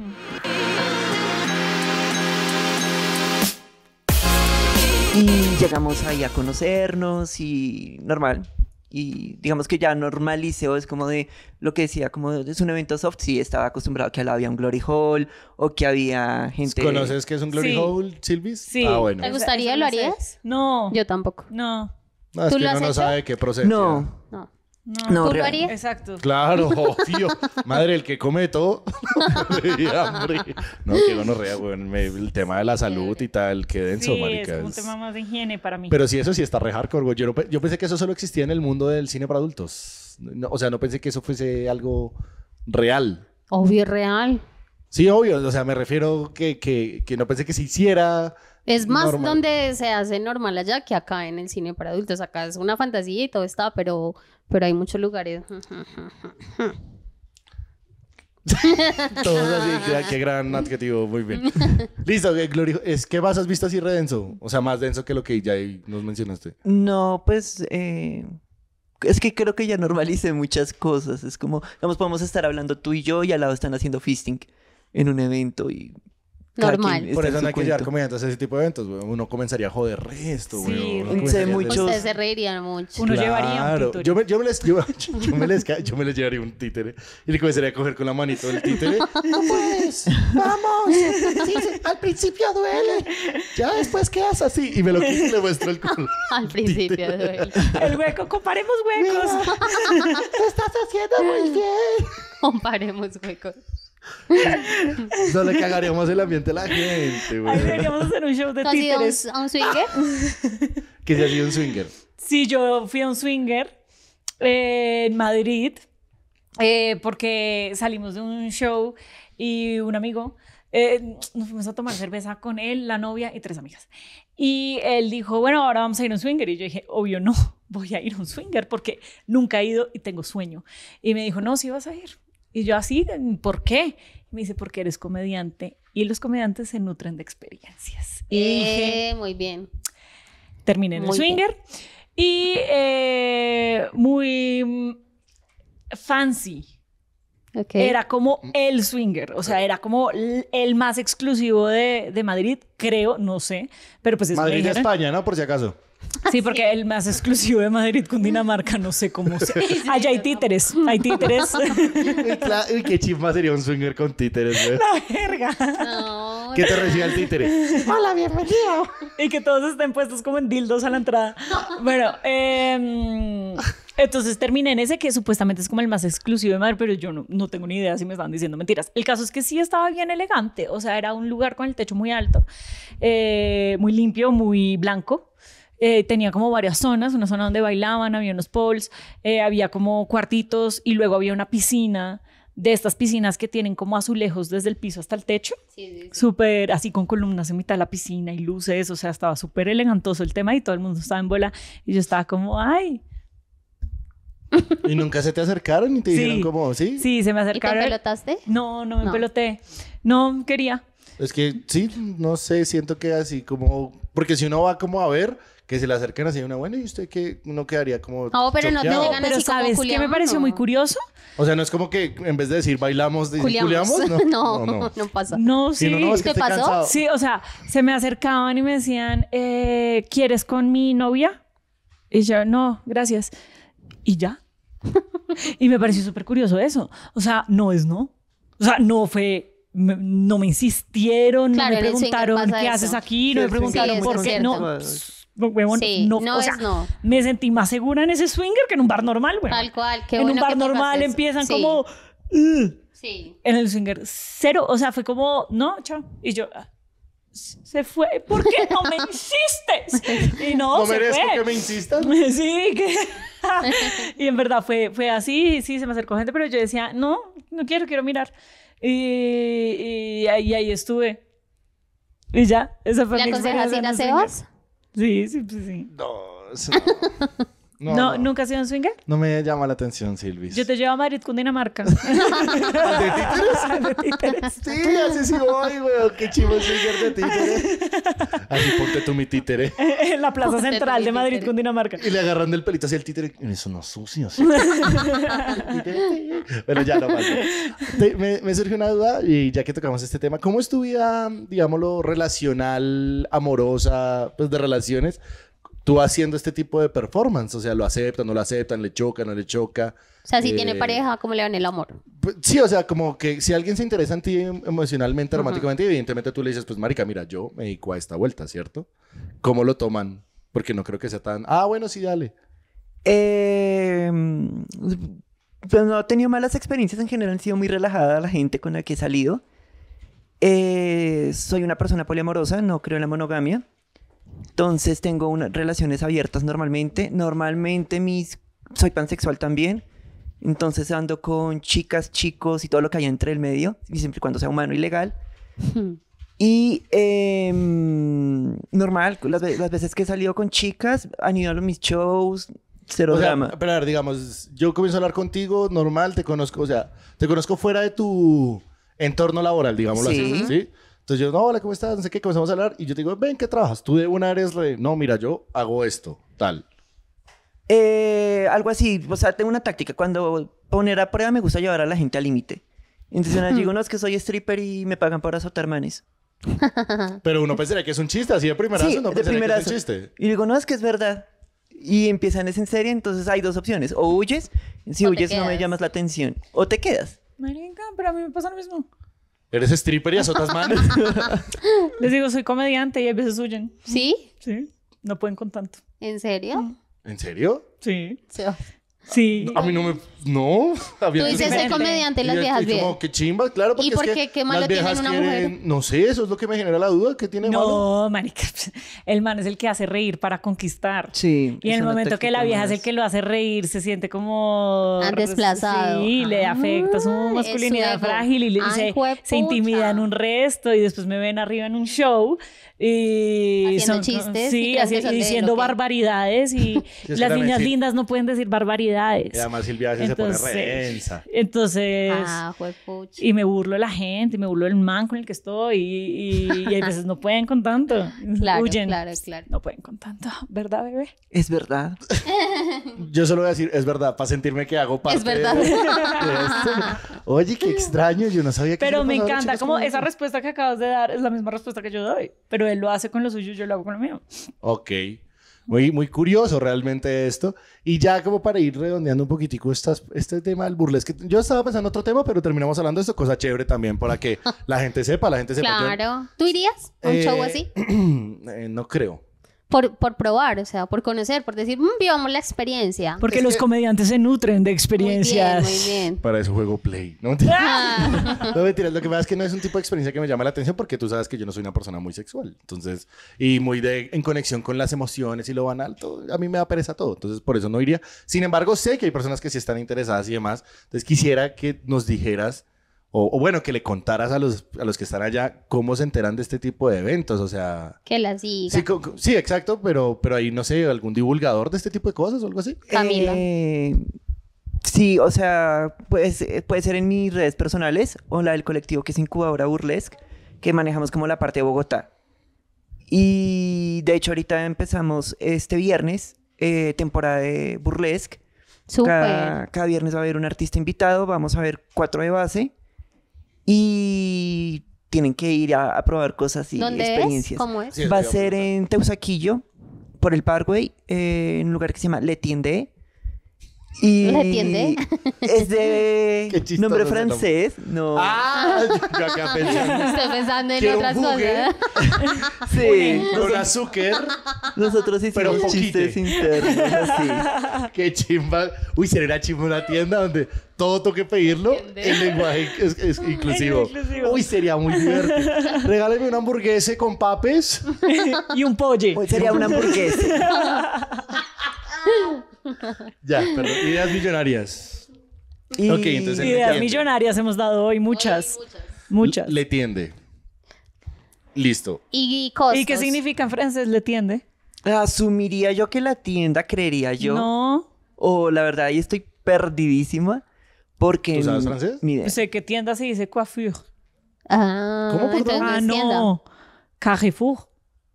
llegamos ahí a conocernos y normal. Y digamos que ya O es como de lo que decía, como es un evento soft. Sí, estaba acostumbrado que había un glory hall o que había gente. ¿Conoces que es un glory hall,
Silvis? Sí. Ah, ¿Te gustaría? ¿Lo harías?
No. Yo tampoco. No.
es que uno no sabe qué proceso. No.
No.
No,
Exacto. Claro,
tío. *laughs* Madre, el que come todo. *laughs* no, que rea. güey. El tema de la salud y tal, qué denso, sí, marica. Es un tema
más de higiene para mí. Pero
sí, eso sí está re hardcore, Yo, yo pensé que eso solo existía en el mundo del cine para adultos. o sea, no pensé que eso fuese algo real.
Obvio, real.
Sí, obvio. O sea, me refiero que, que, que no pensé que se hiciera.
Es más donde se hace normal allá que acá en el cine para adultos. Acá es una fantasía y todo está, pero pero hay muchos lugares. *laughs*
Todos así, qué, gran adjetivo, muy bien. *laughs* Listo, eh, Gloria, ¿es que vas has visto así denso? O sea, más denso que lo que ya nos mencionaste.
No, pues eh, es que creo que ya normalice muchas cosas. Es como, vamos, podemos estar hablando tú y yo y al lado están haciendo fisting en un
evento y normal. por eso no hay que llevar comediantes a ese tipo de eventos, Uno comenzaría a joder resto, güey. Sí, muchos... Ustedes se
reirían mucho. Uno llevaría un títere. Yo
me, yo, les, yo, *laughs* yo, me les, llevaría un títere y le comenzaría a coger con la manito el títere. *laughs* pues, vamos. *laughs* al principio duele. Ya después quedas así. Y me lo quito y le muestro el culo. al principio duele. El
hueco, comparemos huecos. te
estás haciendo muy bien. Comparemos huecos
no le
cagaríamos el ambiente a la gente, Ahí deberíamos
hacer un show de títeres. ¿Has a un, swinger?
*laughs* ¿Qué se sido un swinger.
Sí, yo fui a un swinger en Madrid eh, porque salimos de un show y un amigo... Eh, nos fuimos a tomar cerveza con él, la novia y tres amigas. Y él dijo, bueno, ahora vamos a ir a un swinger. Y yo dije, obvio no, *laughs* voy a ir a un swinger porque nunca he ido y tengo sueño. Y me dijo, no, sí vas a ir. Y yo así, ¿por qué? me dice, porque eres comediante y los comediantes se nutren de experiencias.
Y eh, muy bien.
Terminé en el swinger y eh, muy fancy. Era como el swinger, o sea, era como el más exclusivo de, Madrid, creo, no sé, pero pues España, ¿no? Por si acaso. Sí, ah, porque el más exclusivo de Madrid, Dinamarca, no sé cómo se. Allá hay títeres, hay títeres.
*laughs* qué chisma sería un swinger con títeres, güey.
La verga. ¿Qué te recibe el títere. Hola, bienvenido. Y que todos estén puestos como en dildos a la entrada. Bueno, em, Entonces terminé en ese que supuestamente es como el más exclusivo de Madrid, pero yo no, no, tengo ni idea si me están diciendo mentiras. El caso es que sí estaba bien elegante, o sea, era un lugar con el techo muy alto, eh, muy limpio, muy blanco. Eh, tenía como varias zonas, una zona donde bailaban, había unos poles, eh, había como cuartitos y luego había una piscina de estas piscinas que tienen como azulejos desde el piso hasta el techo. Súper, así con columnas en mitad de la piscina y luces, o sea, estaba súper elegantoso el tema y todo el mundo estaba en bola y yo estaba como, ay.
¿Y nunca se te acercaron y te dijeron como, sí? Sí, se me acercaron. ¿Y te
pelotaste? No, no me peloté. No quería.
Es que sí, no sé, siento que así como, porque si uno va como a ver, que se le acerquen así una, buena ¿y usted que no quedaría como No, pero no te llegan pero así como
¿sabes me pareció muy curioso?
O sea, no es como que en vez de decir bailamos, *laughs* No, no, no,
pasa. No, sí. ¿Qué pasó? Sí, o sea, se me acercaban y me decían, eh, ¿quieres con mi novia? Y yo, no, gracias. Y ya. *laughs* y me pareció súper curioso eso. O sea, no es no. O sea, no fue, no me insistieron, no me preguntaron qué haces aquí, no me preguntaron por qué. No, no, o sea, me sentí más segura en ese swinger que en un bar normal, güey. Tal cual, que En un bar normal empiezan como... sí. En el swinger, cero, o sea, fue como, no, chao. Y yo, ah, se fue, ¿por qué no me *laughs* insistes? Y no, se merezco fue. que me insistas. *laughs* Sí, que... *laughs* y en verdad fue, fue así, sí, se me acercó gente, pero yo decía, no, no quiero, quiero mirar. Y, ahí, ahí estuve. Y ya, esa fue mi Sim, sim, sim.
Nossa. No,
¿Nunca has sido un swinger?
No me llama la atención, Silvis.
Yo te llevo a Madrid, con Dinamarca. *laughs* *laughs* de
títeres? Sí, así sí voy, güey. Qué chivo el swinger de títeres. Así ponte tú mi títere.
*laughs* en la plaza central de Madrid, con
Dinamarca. Y le agarrando el pelito hacia el títere. Eso no sucio, sí. Pero ya no más. Me, me una duda y ya que tocamos este tema, ¿cómo es tu vida, digámoslo, relacional, amorosa, pues de relaciones? tú haciendo este tipo de performance. O sea, lo aceptan, no lo aceptan, le chocan, no le choca. O sea, si tiene eh, pareja,
¿cómo le dan el amor?
Pues, sí, o sea, como que si alguien se interesa en ti emocionalmente, románticamente, evidentemente tú le dices, pues, marica, mira, yo me dedico a esta vuelta, ¿cierto? ¿Cómo lo toman? Porque no creo que sea tan... Ah, bueno, sí, dale. Eh...
Pues no he tenido malas experiencias en general, han sido muy relajada la gente con la que he salido. Eh, soy una persona poliamorosa, no creo en la monogamia. Entonces tengo relaciones abiertas normalmente. Normalmente mis, soy pansexual también. Entonces ando con chicas, chicos y todo lo que haya entre el medio, y siempre y cuando sea humano y legal. Hmm. Y em, normal, las, veces que he salido
con chicas, han ido a mis shows, cero o sea, Pero a ver, digamos, yo comienzo a hablar contigo normal, te conozco, o sea, te conozco fuera de tu entorno laboral, digámoslo así, ¿sí? Entonces yo, no, hola, ¿cómo estás? No sé qué, comenzamos a hablar. Y yo te digo, ven, ¿qué trabajas? Tú de una eres, de, no, mira, yo hago esto, tal. Eh, algo así, o sea, tengo una táctica. Cuando
poner a prueba me gusta llevar a la gente al límite. Entonces yo digo, *laughs* no, es que soy stripper y me pagan por
azotar manes. *laughs* Pero uno pensaría que es un chiste, así de primerazo sí, uno pensaría que es un chiste. Y
digo, no, es que es verdad. Y empiezan es en serie, entonces hay dos opciones. O huyes, si huyes no me llamas la atención. O te quedas.
Marica, pero a mí me pasa lo mismo.
¿Eres stripper y azotas manos? *laughs*
Les digo, soy comediante y a veces huyen. ¿Sí? Sí. No pueden
con tanto. ¿En serio? Mm.
¿En serio? Sí. sí. Sí. A mí no me. No. *laughs* Tú dices, el comediante, las viejas bien. Como, qué chimba, claro. Porque ¿Y por qué? ¿Qué malo tiene una mujer? No sé, eso es lo que me genera la duda. ¿Qué tiene malo?
No, marica. *laughs* El man es el que hace reír para conquistar.
Sí. Y en el momento que la vieja es el
que lo hace reír, se siente como. desplazado. Sí, le ah, afecta su masculinidad frágil y, le, dice se, intimida en un resto y después me ven arriba en un show. Y haciendo chistes. y diciendo barbaridades. Y *laughs* las niñas lindas no pueden decir barbaridades. Y además Silvia se pone reensa Entonces. Ah, y me burlo la gente, me burlo el man con el que estoy. Y, y, a veces no pueden con tanto. *laughs* Huyen. claro, claro. No pueden con tanto. ¿Verdad, bebé?
Es verdad. *laughs* Yo solo voy a decir, es verdad, para sentirme que hago parte. Es verdad. De, esto. Oye, qué extraño. Yo no sabía que Pero me encanta. Como, esa
respuesta que acabas de dar es la misma respuesta que yo doy. Pero él lo hace con lo suyo, yo lo hago con lo mío.
Ok. Muy, muy curioso realmente esto. Y ya como para ir redondeando un poquitico este tema del burlesque. Yo estaba pensando otro tema, pero terminamos hablando de esto. Cosa chévere también para que la gente sepa, la gente sepa.
Claro. ¿Tú irías a un eh, show así?
*clears throat* Eh, no creo
por, por, probar, o sea, por conocer, por decir, mm, vivamos la experiencia. Porque los
comediantes se nutren de experiencias.
Muy
bien, Para eso juego Play. No *laughs* mentiras. Ah. no mentiras. Lo que pasa es que no es un tipo de experiencia que me llama la atención porque tú sabes que yo no soy una persona muy sexual. Entonces, y muy de, en conexión con las emociones y lo banal, todo, a mí me da pereza todo. Entonces, por eso no iría. Sin embargo, sé que hay personas que sí están interesadas y demás. Entonces, quisiera que nos dijeras o, bueno, que le contaras a los, que están allá cómo se enteran de este tipo de eventos, o sea...
Que las diga.
Sí, exacto, pero, pero ahí, no sé, algún divulgador de este tipo de cosas o algo así. Camila. Eh, sí, o
sea, pues, puede ser en mis redes personales o la del colectivo que es Incubadora Burlesque, que manejamos como la parte de Bogotá. Y de hecho ahorita empezamos este viernes, eh, temporada de Burlesque. cada viernes va a haber un artista invitado, vamos a ver cuatro de base y tienen que ir a, probar cosas y experiencias. ¿Cómo es? Va a ser en Teusaquillo, por el Parkway, eh, en un lugar que se llama Le Tiende. Y entiende? Es de *laughs* nombre francés, no. Ah, yo acá *laughs* pensando. Estoy
pensando en otras cosas. *laughs* sí,
con azúcar. Nosotros hicimos un chistes internos así. Qué chimba. Uy, sería chimba una tienda donde todo toque pedirlo en lenguaje es, inclusivo. Uy, sería muy divertido. Regáleme una hamburguesa con papes y un pollo. Hoy sería una hamburguesa. *laughs* ya, perdón. Ideas millonarias. Ideas millonarias
hemos dado hoy muchas.
muchas. Le tiende. Listo.
Y ¿Y qué significa en francés le tiende?
Asumiría yo que la tienda, creería yo. No. O la verdad, ahí estoy perdidísima. Porque. ¿Tú sabes francés? Sé que tienda se dice coiffure.
Ah, ¿Cómo
perdón? Ah, no. Carrefour.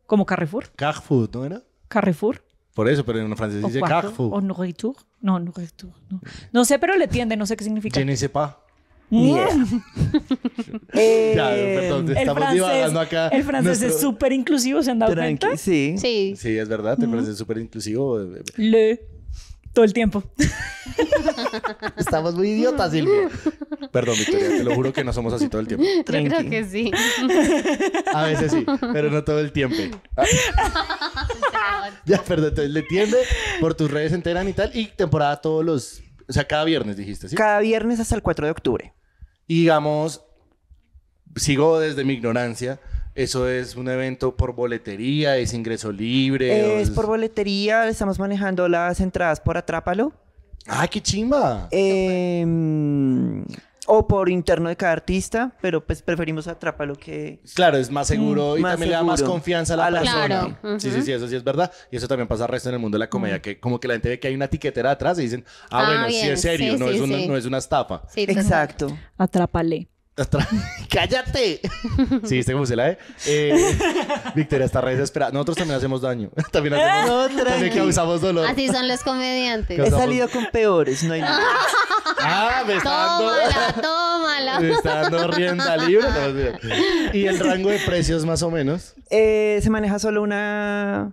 Como Carrefour.
Carrefour, ¿no era? Carrefour. Por eso, pero en francés dice carfu. Carrefour. O
nourriture. No, nourriture. No. no sé, pero le tiende, no sé qué significa. Je ne sais *laughs*
eh, ya, perdón, el estamos francés, acá. El francés es súper
inclusivo, ¿se han dado cuenta? Sí. sí. Sí,
es verdad, el francés es súper inclusivo.
Le todo el tiempo. *laughs* Estamos
muy idiotas, Silvia. Perdón, Victoria, te lo juro que no somos así todo el tiempo. creo que sí. A veces sí, pero no todo el tiempo. *laughs* ya, perdón, entonces le tiende por tus redes enteran y tal. Y temporada todos los. O sea, cada viernes dijiste, ¿sí? Cada viernes hasta el 4 de octubre. Y digamos, sigo desde mi ignorancia. Eso es un evento por boletería, es ingreso libre. Es, por
boletería, estamos manejando las entradas por Atrápalo. ¡Ah, qué chimba! Em, o por interno de cada artista, pero pues preferimos Atrápalo que...
Claro, es más seguro mm, y también le da más confianza a la persona. Sí, sí, sí, eso sí es verdad. Y eso también pasa al resto en el mundo de la comedia, que como que la gente ve que hay una etiquetera atrás y dicen, ah, ah bueno, sí es serio, no, es una, estafa. es
estafa. Exacto. Atrápale. *laughs* ¡Cállate!
sí, estoy como se la ve. Eh, *laughs* Victoria está re desesperada. Nosotros también hacemos daño. *laughs* también ah, hacemos no, también causamos dolor. Así son
los comediantes. He salido
con peores, no hay nada.
ah, me está dando. Tómala, tómala. me está dando rienda
libre.
¿Y el rango de precios
más o menos?
Eh, se maneja solo una.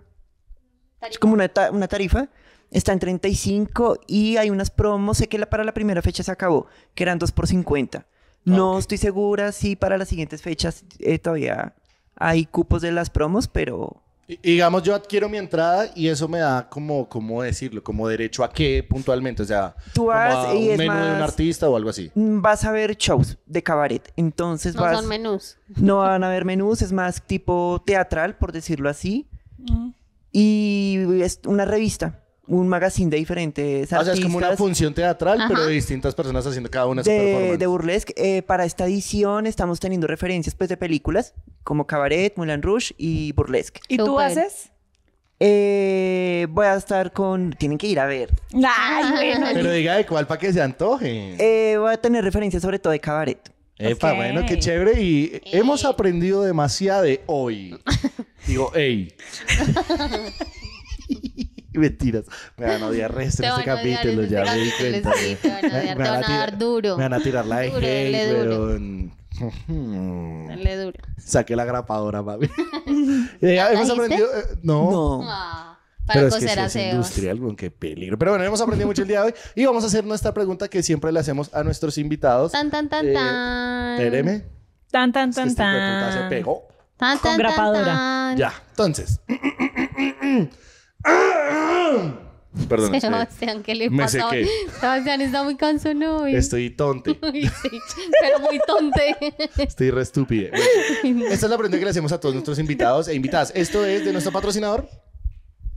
¿Tarifa? Es como una, una tarifa está en 35 y hay unas promos, sé que la, para la primera fecha se acabó, que eran 2 por 50. No estoy segura si para las siguientes fechas eh, todavía hay cupos de las promos, pero...
digamos, yo adquiero mi entrada y eso me da como, ¿cómo decirlo? Como derecho a qué puntualmente, o sea, tú un menú de un artista o algo así. Mm, vas a ver shows de cabaret, entonces vas... No son menús. No
van a ver menús, es más tipo teatral, por decirlo así. Mm. Y es una revista, un magazine de diferentes artistas. O sea, es como una función
teatral, pero de distintas personas haciendo cada una de, performance. De
burlesque. Eh, para esta edición estamos teniendo referencias pues de películas como Cabaret, Moulin Rouge y Burlesque. ¿Y tú haces? Eh, voy a estar con. Tienen que ir a ver.
Ay, bueno. Pero
diga de cuál para que se antoje.
Eh, voy a tener referencias sobre todo de cabaret. Epa, bueno, qué chévere. Y hemos aprendido demasiado de hoy. Digo, ey. *laughs* *laughs* Mentiras. Me van a odiar resto *laughs* en este capítulo, ya me di cuenta. te me van a, este dar duro. Me van a tirar la eje. *laughs* pero... Dale duro. Saqué la grapadora, papi. Eh, hemos aprendido... Eh, no. no.
Ah,
para pero coser es que es
industrial, qué peligro. Pero bueno, hemos aprendido mucho el día de hoy y vamos a hacer nuestra pregunta que siempre le hacemos a nuestros invitados. Tan tan tan eh, tan. Espéreme.
Tan tan tan tan. pregunta se pegó.
Tan tan Con Tan, tan. Ya. Entonces. *clears throat* *clears throat* Perdón. *laughs*
Sebastián, ¿qué le pasa? Sebastián está muy cansado hoy.
Estoy tonte. *laughs*
pero muy tonte. Estoy
re estúpido. *laughs* esta es la pregunta que le hacemos a todos nuestros invitados e invitadas. ¿Esto es de nuestro patrocinador?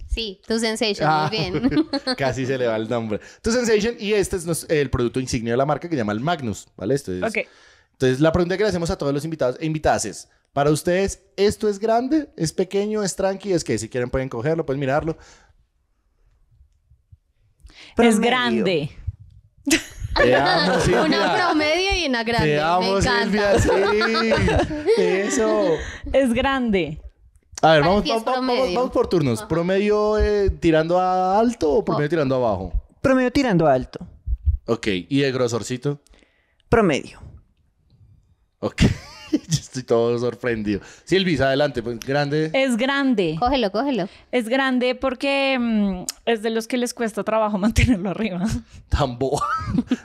Sí, Tu Sensation, ah. muy bien.
Casi se le va el nombre. Tu Sensation y este es el producto insignia de la marca que se llama el Magnus, ¿vale? Entonces, la pregunta que le hacemos a todos los invitados e invitadas es, para ustedes, ¿esto es grande? ¿Es pequeño? ¿Es tranqui? Es que si quieren pueden cogerlo, pueden mirarlo.
Es grande. *laughs* *laughs* Una
promedio y una
grande.
Me Eso. *laughs* Es grande.
A ver, vamos, por turnos. ¿Promedio eh, tirando a alto o promedio oh. tirando abajo? Promedio tirando a alto. Ok. ¿Y el grosorcito? Promedio. Ok. *laughs* Yo estoy todo sorprendido. Silvis, adelante, pues grande.
Es grande. Cógelo, cógelo. Es grande porque mm, es de los que les cuesta trabajo *laughs* mantenerlo arriba.
Tambo. *laughs*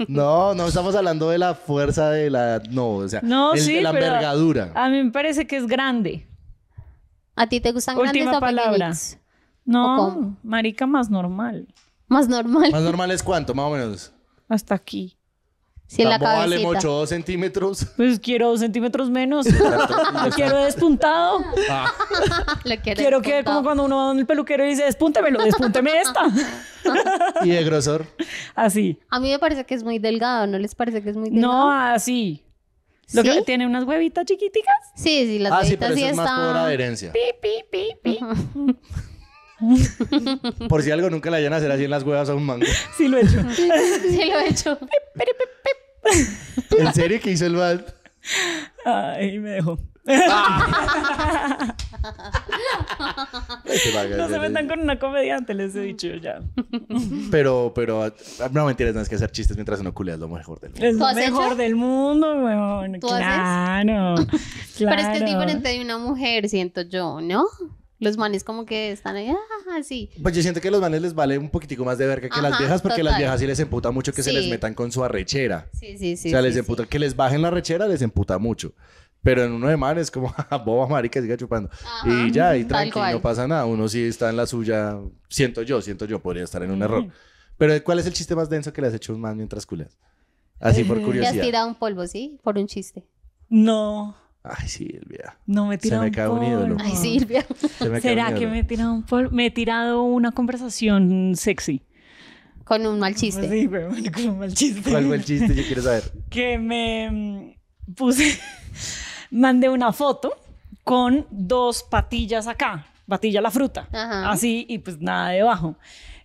No, no estamos hablando de la fuerza de la. No, o sea, el- de la envergadura.
A mí me parece que es grande. ¿A ti te gustan Última grandes palabra. No, marica más normal. Más normal. Más normal
es cuánto, más o menos. Hasta aquí.
Si en la cabecita. vale mucho
dos centímetros. Pues quiero dos centímetros menos. *laughs*
Lo quiero despuntado. Ah. *laughs* Lo quiero quiero que como cuando uno va en el peluquero y dice, despúntemelo, despúnteme esta.
*laughs* y de grosor. Así.
A mí me parece que es muy delgado, ¿no les parece que es muy delgado? No,
así.
Lo que tiene unas huevitas chiquiticas. Sí, sí, las Ah, sí,
pero eso es más por adherencia. Pi,
pi, pi,
pi. Por si algo nunca la hayan a hacer así en las huevas a un mango.
Sí lo he hecho. Sí, lo he hecho.
¿En serio que hizo el bad? Ay, me dejó.
no se metan con una comediante, les he dicho ya.
Pero, pero, no mentiras, no es que hacer chistes mientras uno culea es lo mejor del mundo. Es lo
mejor del
mundo, weón.
Claro,
claro. Pero es que es diferente
de una mujer, siento yo, ¿no? Los manes como que están ahí, así. Ah,
pues yo siento que a los manes les vale un poquitico más de verga que las viejas, porque las viejas sí les emputa mucho que se les metan con su arrechera.
Sí, sí, sí. O sea, les emputa,
que les bajen la arrechera les emputa mucho. Pero en uno de manes como, *laughs* ah, boba marica, siga chupando. y ya, y tranquilo, no pasa nada. Uno sí está en la suya, siento yo, siento yo, podría estar en un error. *laughs* Pero ¿cuál es el chiste más denso que le has hecho un man mientras culias? Así por curiosidad. *laughs* Le has
tirado un polvo, ¿sí? Por un chiste. No.
Ay, Silvia. No me tira Se me cae un ídolo. Ay, Silvia. Se ¿Será que me he
tirado un Me he tirado una
conversación sexy. Con un mal chiste. Sí, pero con un mal chiste. ¿Cuál fue el chiste? Yo quiero saber. *laughs* que me mm, puse... mandé una foto con dos patillas acá. Patilla la fruta. Así, y pues nada debajo.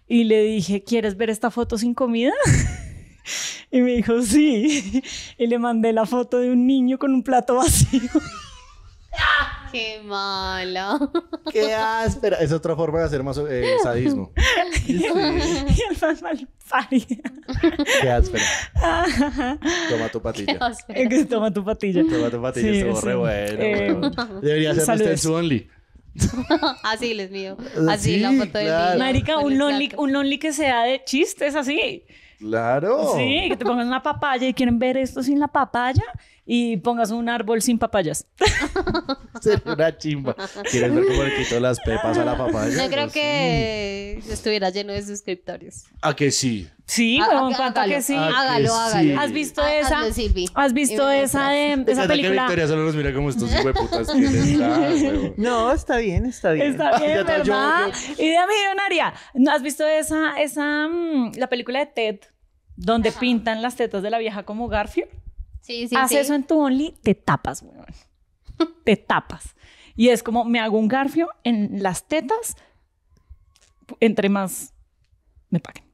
Y le dije, ¿quieres ver esta foto sin comida? *laughs* *laughs* Y me dijo, sí. *laughs* Y le mandé la foto de un niño con un plato vacío.
*laughs* ¡Qué malo!
¡Qué áspera! Es otra forma de hacer más eh, sadismo.
Y el más
¡Qué áspera! Toma tu patilla.
Toma tu patilla. Toma tu patilla, sí, bueno. Eh,
Debería ser usted en su Only.
así les mío.
Ah, así la foto de ti
Marica, un only, un only que sea de chistes así.
Claro. Sí,
que te pongas una papaya y quieren ver esto sin la papaya y pongas un árbol sin papayas.
*laughs* Sería una chimba. quieren ver cómo le quito las pepas a la papaya? Yo creo
que estuviera lleno de suscriptores.
¿A que sí? Sí,
bueno, cuanto que sí. Hágalo, ah, hágalo. ¿Has visto ah, esa? ¿Has visto esa de
esa película? Victoria
solo los mira como estos
*laughs* *laughs* No, está bien, está bien. Está *laughs* bien, ¿verdad? Idea millonaria.
¿Has visto esa esa mm, la película de Ted donde pintan las tetas de la vieja como garfio. Sí, sí, Haz eso en tu Only, te tapas, weón. Te tapas. Y es como me hago un Garfio en las tetas entre más me paguen.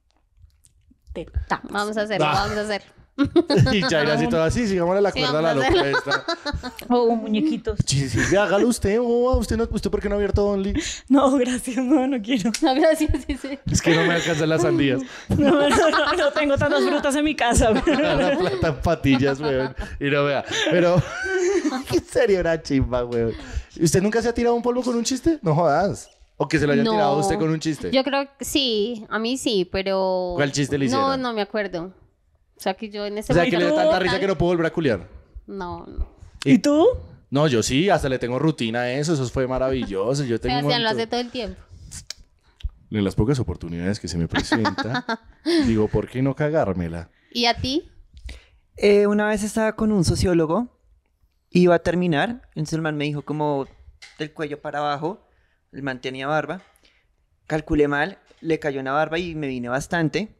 Vamos a hacerlo, vamos a hacer. Ah. *laughs*
y Chaira así todo así, a la cuerda a la loca esta.
*laughs* Oh, muñequitos.
Sí, sí, sí, hágalo usted, ¿Usted, no, ¿Usted por qué no ha abierto Only? No, gracias, no, no quiero. gracias, sí, sí. Es que no me alcanzan las sandías. *laughs* No, no, no, no tengo tantas frutas en mi casa. la patillas, weón. Y no vea. Pero, ¿qué serio una chimba, weón? ¿Usted nunca se ha tirado un polvo con un chiste? No jodas. ¿O que se lo hayan tirado a usted con un chiste? Yo
creo que sí, a mí sí, pero... ¿Cuál
chiste le hicieron? No, no
me acuerdo. O sea, que yo en ese momento... O sea, que le dio tanta risa que
no puedo volver a culiar.
No, no.
¿Y, tú? No, yo sí, hasta le tengo rutina a eso, eso fue maravilloso. Yo tengo lo hace todo el tiempo. En las pocas oportunidades que se me presenta, *laughs* digo, ¿por qué no cagármela?
¿Y a ti? Eh, una vez estaba con un sociólogo,
iba a terminar, entonces el
me dijo como del cuello para abajo, el mantenía barba. Calculé mal, le cayó una barba y me vine bastante.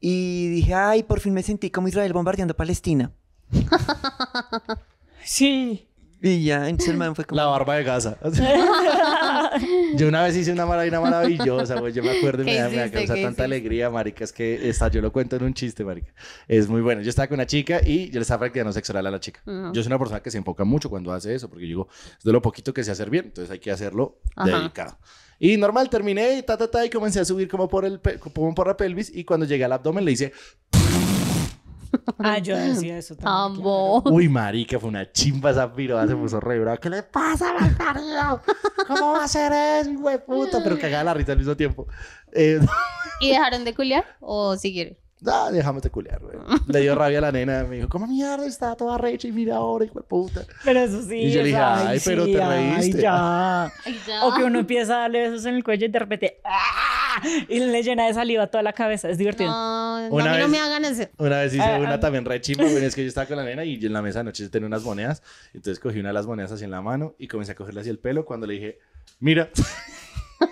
Y dije, ay, por fin me sentí como Israel bombardeando Palestina. *laughs* sí. Y ya, entonces
el man fue como... La barba de Gaza. *laughs* *laughs* Yo una vez hice una maravilla maravillosa, güey. Yo me acuerdo y me, tanta alegría, marica. Es que esta, yo lo cuento en un chiste, marica. Es muy bueno. Yo estaba con una chica y yo le estaba practicando sexo a la chica. Yo soy una persona que se enfoca mucho cuando hace eso, porque yo digo, es de lo poquito que se hace bien, entonces hay que hacerlo dedicado. Y normal, terminé y ta, y comencé a subir como por, el, como por la pelvis. Y cuando llegué al abdomen le hice
Ah, yo decía eso también.
Uy, marica, fue una chimba esa piroba, se puso re ¿Qué le
pasa, Valcario?
¿Cómo va a ser eso, güey? Puto, Pero cagaba la risa al mismo tiempo. Eh,
¿Y dejaron de culiar o siguieron?
Ah, déjame te culear, güey. *laughs* Le dio rabia a la nena. Me dijo, ¿cómo mierda está toda recha y mira ahora, hijo de puta?
Pero
eso sí. Y
yo le dije, ay, pero te reíste. Ay ya.
O que uno empieza a darle besos en el cuello y de repente, ¡ah! Y le llena de saliva toda la cabeza. Es divertido. No, una no, no me hagan eso. Una vez hice ah, una ah. también
rechima chimba, es que yo estaba con la nena y en la mesa de noche tenía unas monedas. Entonces cogí una de las monedas así en la mano y comencé a cogerle así el pelo cuando le dije, mira.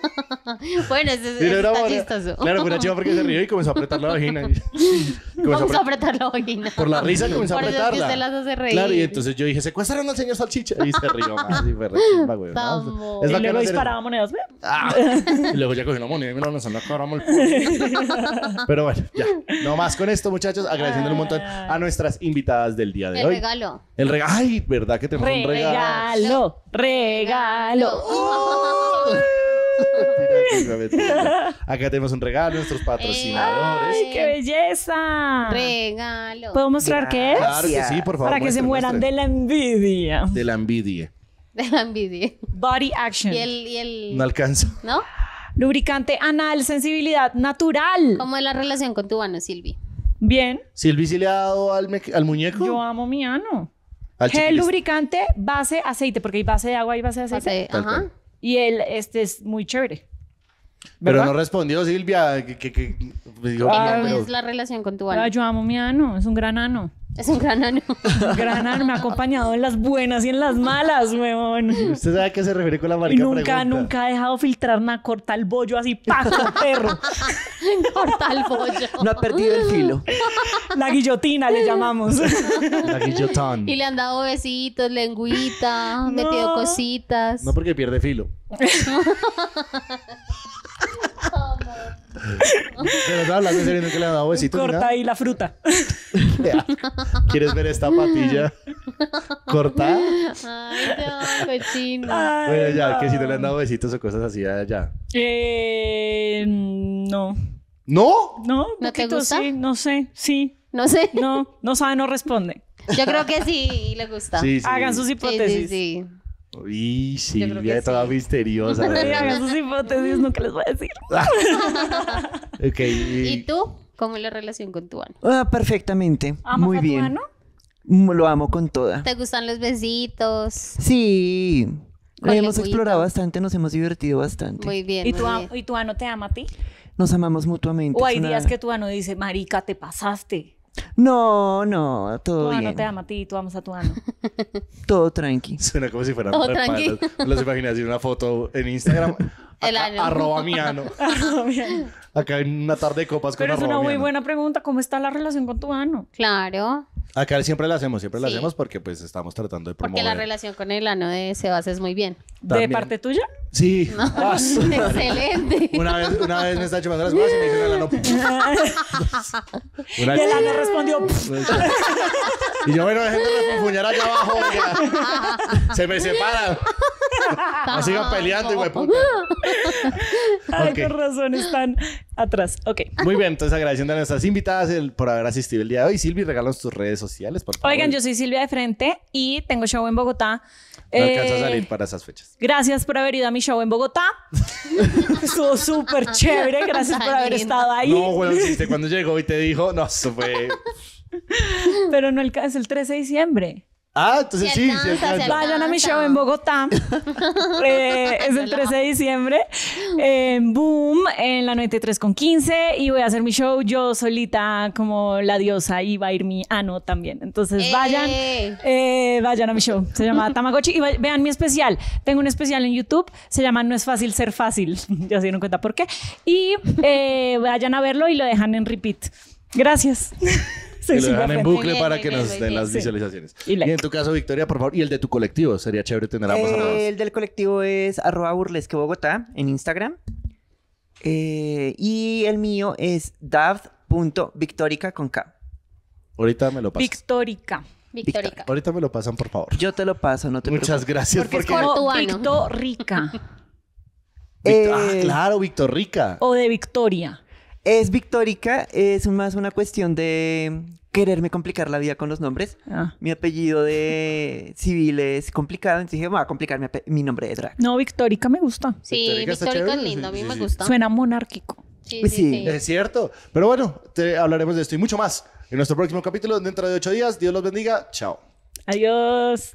*laughs* bueno, está chistoso. Claro, fue pues una chiva porque se rió
y comenzó a apretar la vagina. *laughs*
Comenzó a, apretar la vagina.
Por la risa comenzó a apretarla. Por usted las hace reír. Claro, y
entonces yo dije, secuestraron al señor Salchicha. Y se rió más y fue re chimba, güey.
y
luego disparaba monedas, ah. *laughs* y luego ya cogió una moneda y me la lanzó en la Pero bueno, ya. No más con esto, muchachos. Agradeciendo un montón a nuestras invitadas del día de hoy. El regalo. El regalo. Ay, ¿verdad que te fue un regalo?
Regalo. Regalo.
*laughs* Acá tenemos un regalo, de nuestros patrocinadores.
¡Ay, qué belleza! Regalo. ¿Puedo mostrar qué es? Claro que sí, por favor. Para que se mueran de la envidia.
De la envidia.
De la envidia. Body action. Y el,
No
alcanza.
¿No? Lubricante anal, sensibilidad natural. ¿Cómo es la relación con tu ano, Silvi? Bien.
¿Silvi ¿se le ha dado al, al muñeco? Yo
amo mi ano. ¿Qué lubricante, base, aceite, porque hay base de agua y base de aceite. ajá. Y él, este es muy chévere.
Pero no respondió Silvia. ¿Cómo ah, es la
relación con tu ano? Ah, yo amo mi ano, es un gran ano. Es un
gran ano. Un gran
me ha acompañado en las buenas y en las malas,
weón. Usted sabe a qué se refiere con la marica y nunca, nunca
ha dejado filtrar una corta el bollo así, paso
perro.
*laughs* corta el bollo.
No ha perdido el filo. La guillotina
le llamamos. La
guillotón. Y
le han dado besitos, lengüita, metido cositas.
No porque pierde filo. *laughs* le dado Corta ahí la fruta. *laughs* ¿Quieres ver esta patilla Corta Ay,
no, cochino. bueno, ya, que si no le
han dado besitos o cosas así, ya.
Eh, no. ¿No? No, ¿No te gusta? no sé, sí. No sé. No, no sabe, no responde. Yo creo que
sí le gusta. Sí, Hagan sus hipótesis. sí, sí.
Y Silvia, sí. toda misteriosa. *laughs* sus
hipótesis,
nunca les voy a decir. *laughs* y...
tú? ¿Cómo es la relación con tu ano?
Ah,
perfectamente. Muy bien. Tu Lo amo con toda. ¿Te
gustan los besitos? Sí.
Lo hemos explorado bastante, nos hemos divertido bastante.
Muy bien. ¿Y, tu, ano te ama a
ti?
Nos amamos mutuamente. O hay días que
tu ano dice, Marica, te pasaste.
No,
no, todo tu bien. te ama
a ti, tú amas a tu ano.
*laughs* todo tranqui. Suena como si fueran los *laughs* imaginas una foto en Instagram. *laughs*
Arroba mi ano.
Acá en una tarde de copas Pero es una muy buena
pregunta. ¿Cómo está la relación con tu ano? Claro.
Acá siempre la hacemos, siempre la hacemos porque pues estamos tratando de Porque la
relación con el ano de Sebas es muy bien.
¿De parte tuya? Sí. No, *laughs* excelente. Una vez, una vez me está chupando las manos y me dice la No. *laughs* y el ano respondió. y yo, bueno, déjenme refunfuñar allá abajo.
Se me separa. Así van peleando y me puta. Ay, okay. razón están atrás. Ok. Muy bien,
entonces agradeciendo a nuestras invitadas por haber asistido el día de hoy. Silvi, regalos tus redes sociales, por favor. Oigan,
yo soy Silvia de Frente y tengo show en Bogotá. No eh, alcanza a eh, salir
para esas fechas.
Gracias por haber ido a mi Chau en Bogotá. *laughs* Estuvo súper chévere. Gracias por haber estado ahí. No, bueno,
cuando llegó y te dijo, no, eso fue.
Pero no alcanza el 13 de diciembre.
Ah, entonces sí. Vayan a mi
show en Bogotá. *laughs* Eh, es el 13 de diciembre. En Boom, en la 93 con 15. Y voy a hacer mi show yo solita como la diosa. Y va a ir mi ano también. Entonces eh. vayan, eh, vayan a mi show. Se llama Tamagotchi. Y vean mi especial. Tengo un especial en YouTube. Se llama No es fácil ser fácil. *laughs* ya se dieron cuenta por qué. Y vayan a verlo y lo dejan en repeat. Gracias. *laughs* que lo en
bucle para que nos den las visualizaciones. Y, en tu caso, Victoria, por favor, y el de tu colectivo, sería chévere tener ambos. Eh, el
del colectivo es arroba Bogotá en Instagram. Eh, y el mío es daft.victorica con K. Ahorita
me lo pasan.
Victorica. Victorica.
Ahorita me lo pasan, por favor. Yo te lo paso, no te Muchas gracias porque, porque...
Es Victorica. Ah,
eh, claro, Victorica.
O de Victoria es Victórica, es más una cuestión de quererme complicar la vida con los nombres. Ah. Mi apellido de civil es complicado, entonces dije, voy a
complicar mi, nombre de drag.
No, Victórica me gusta. Sí, Victórica, es lindo, a mí me gusta. Suena monárquico. Pues sí, es
cierto. Pero bueno, te hablaremos de esto y mucho más en nuestro próximo capítulo dentro de ocho días. Dios los bendiga. Chao.
Adiós.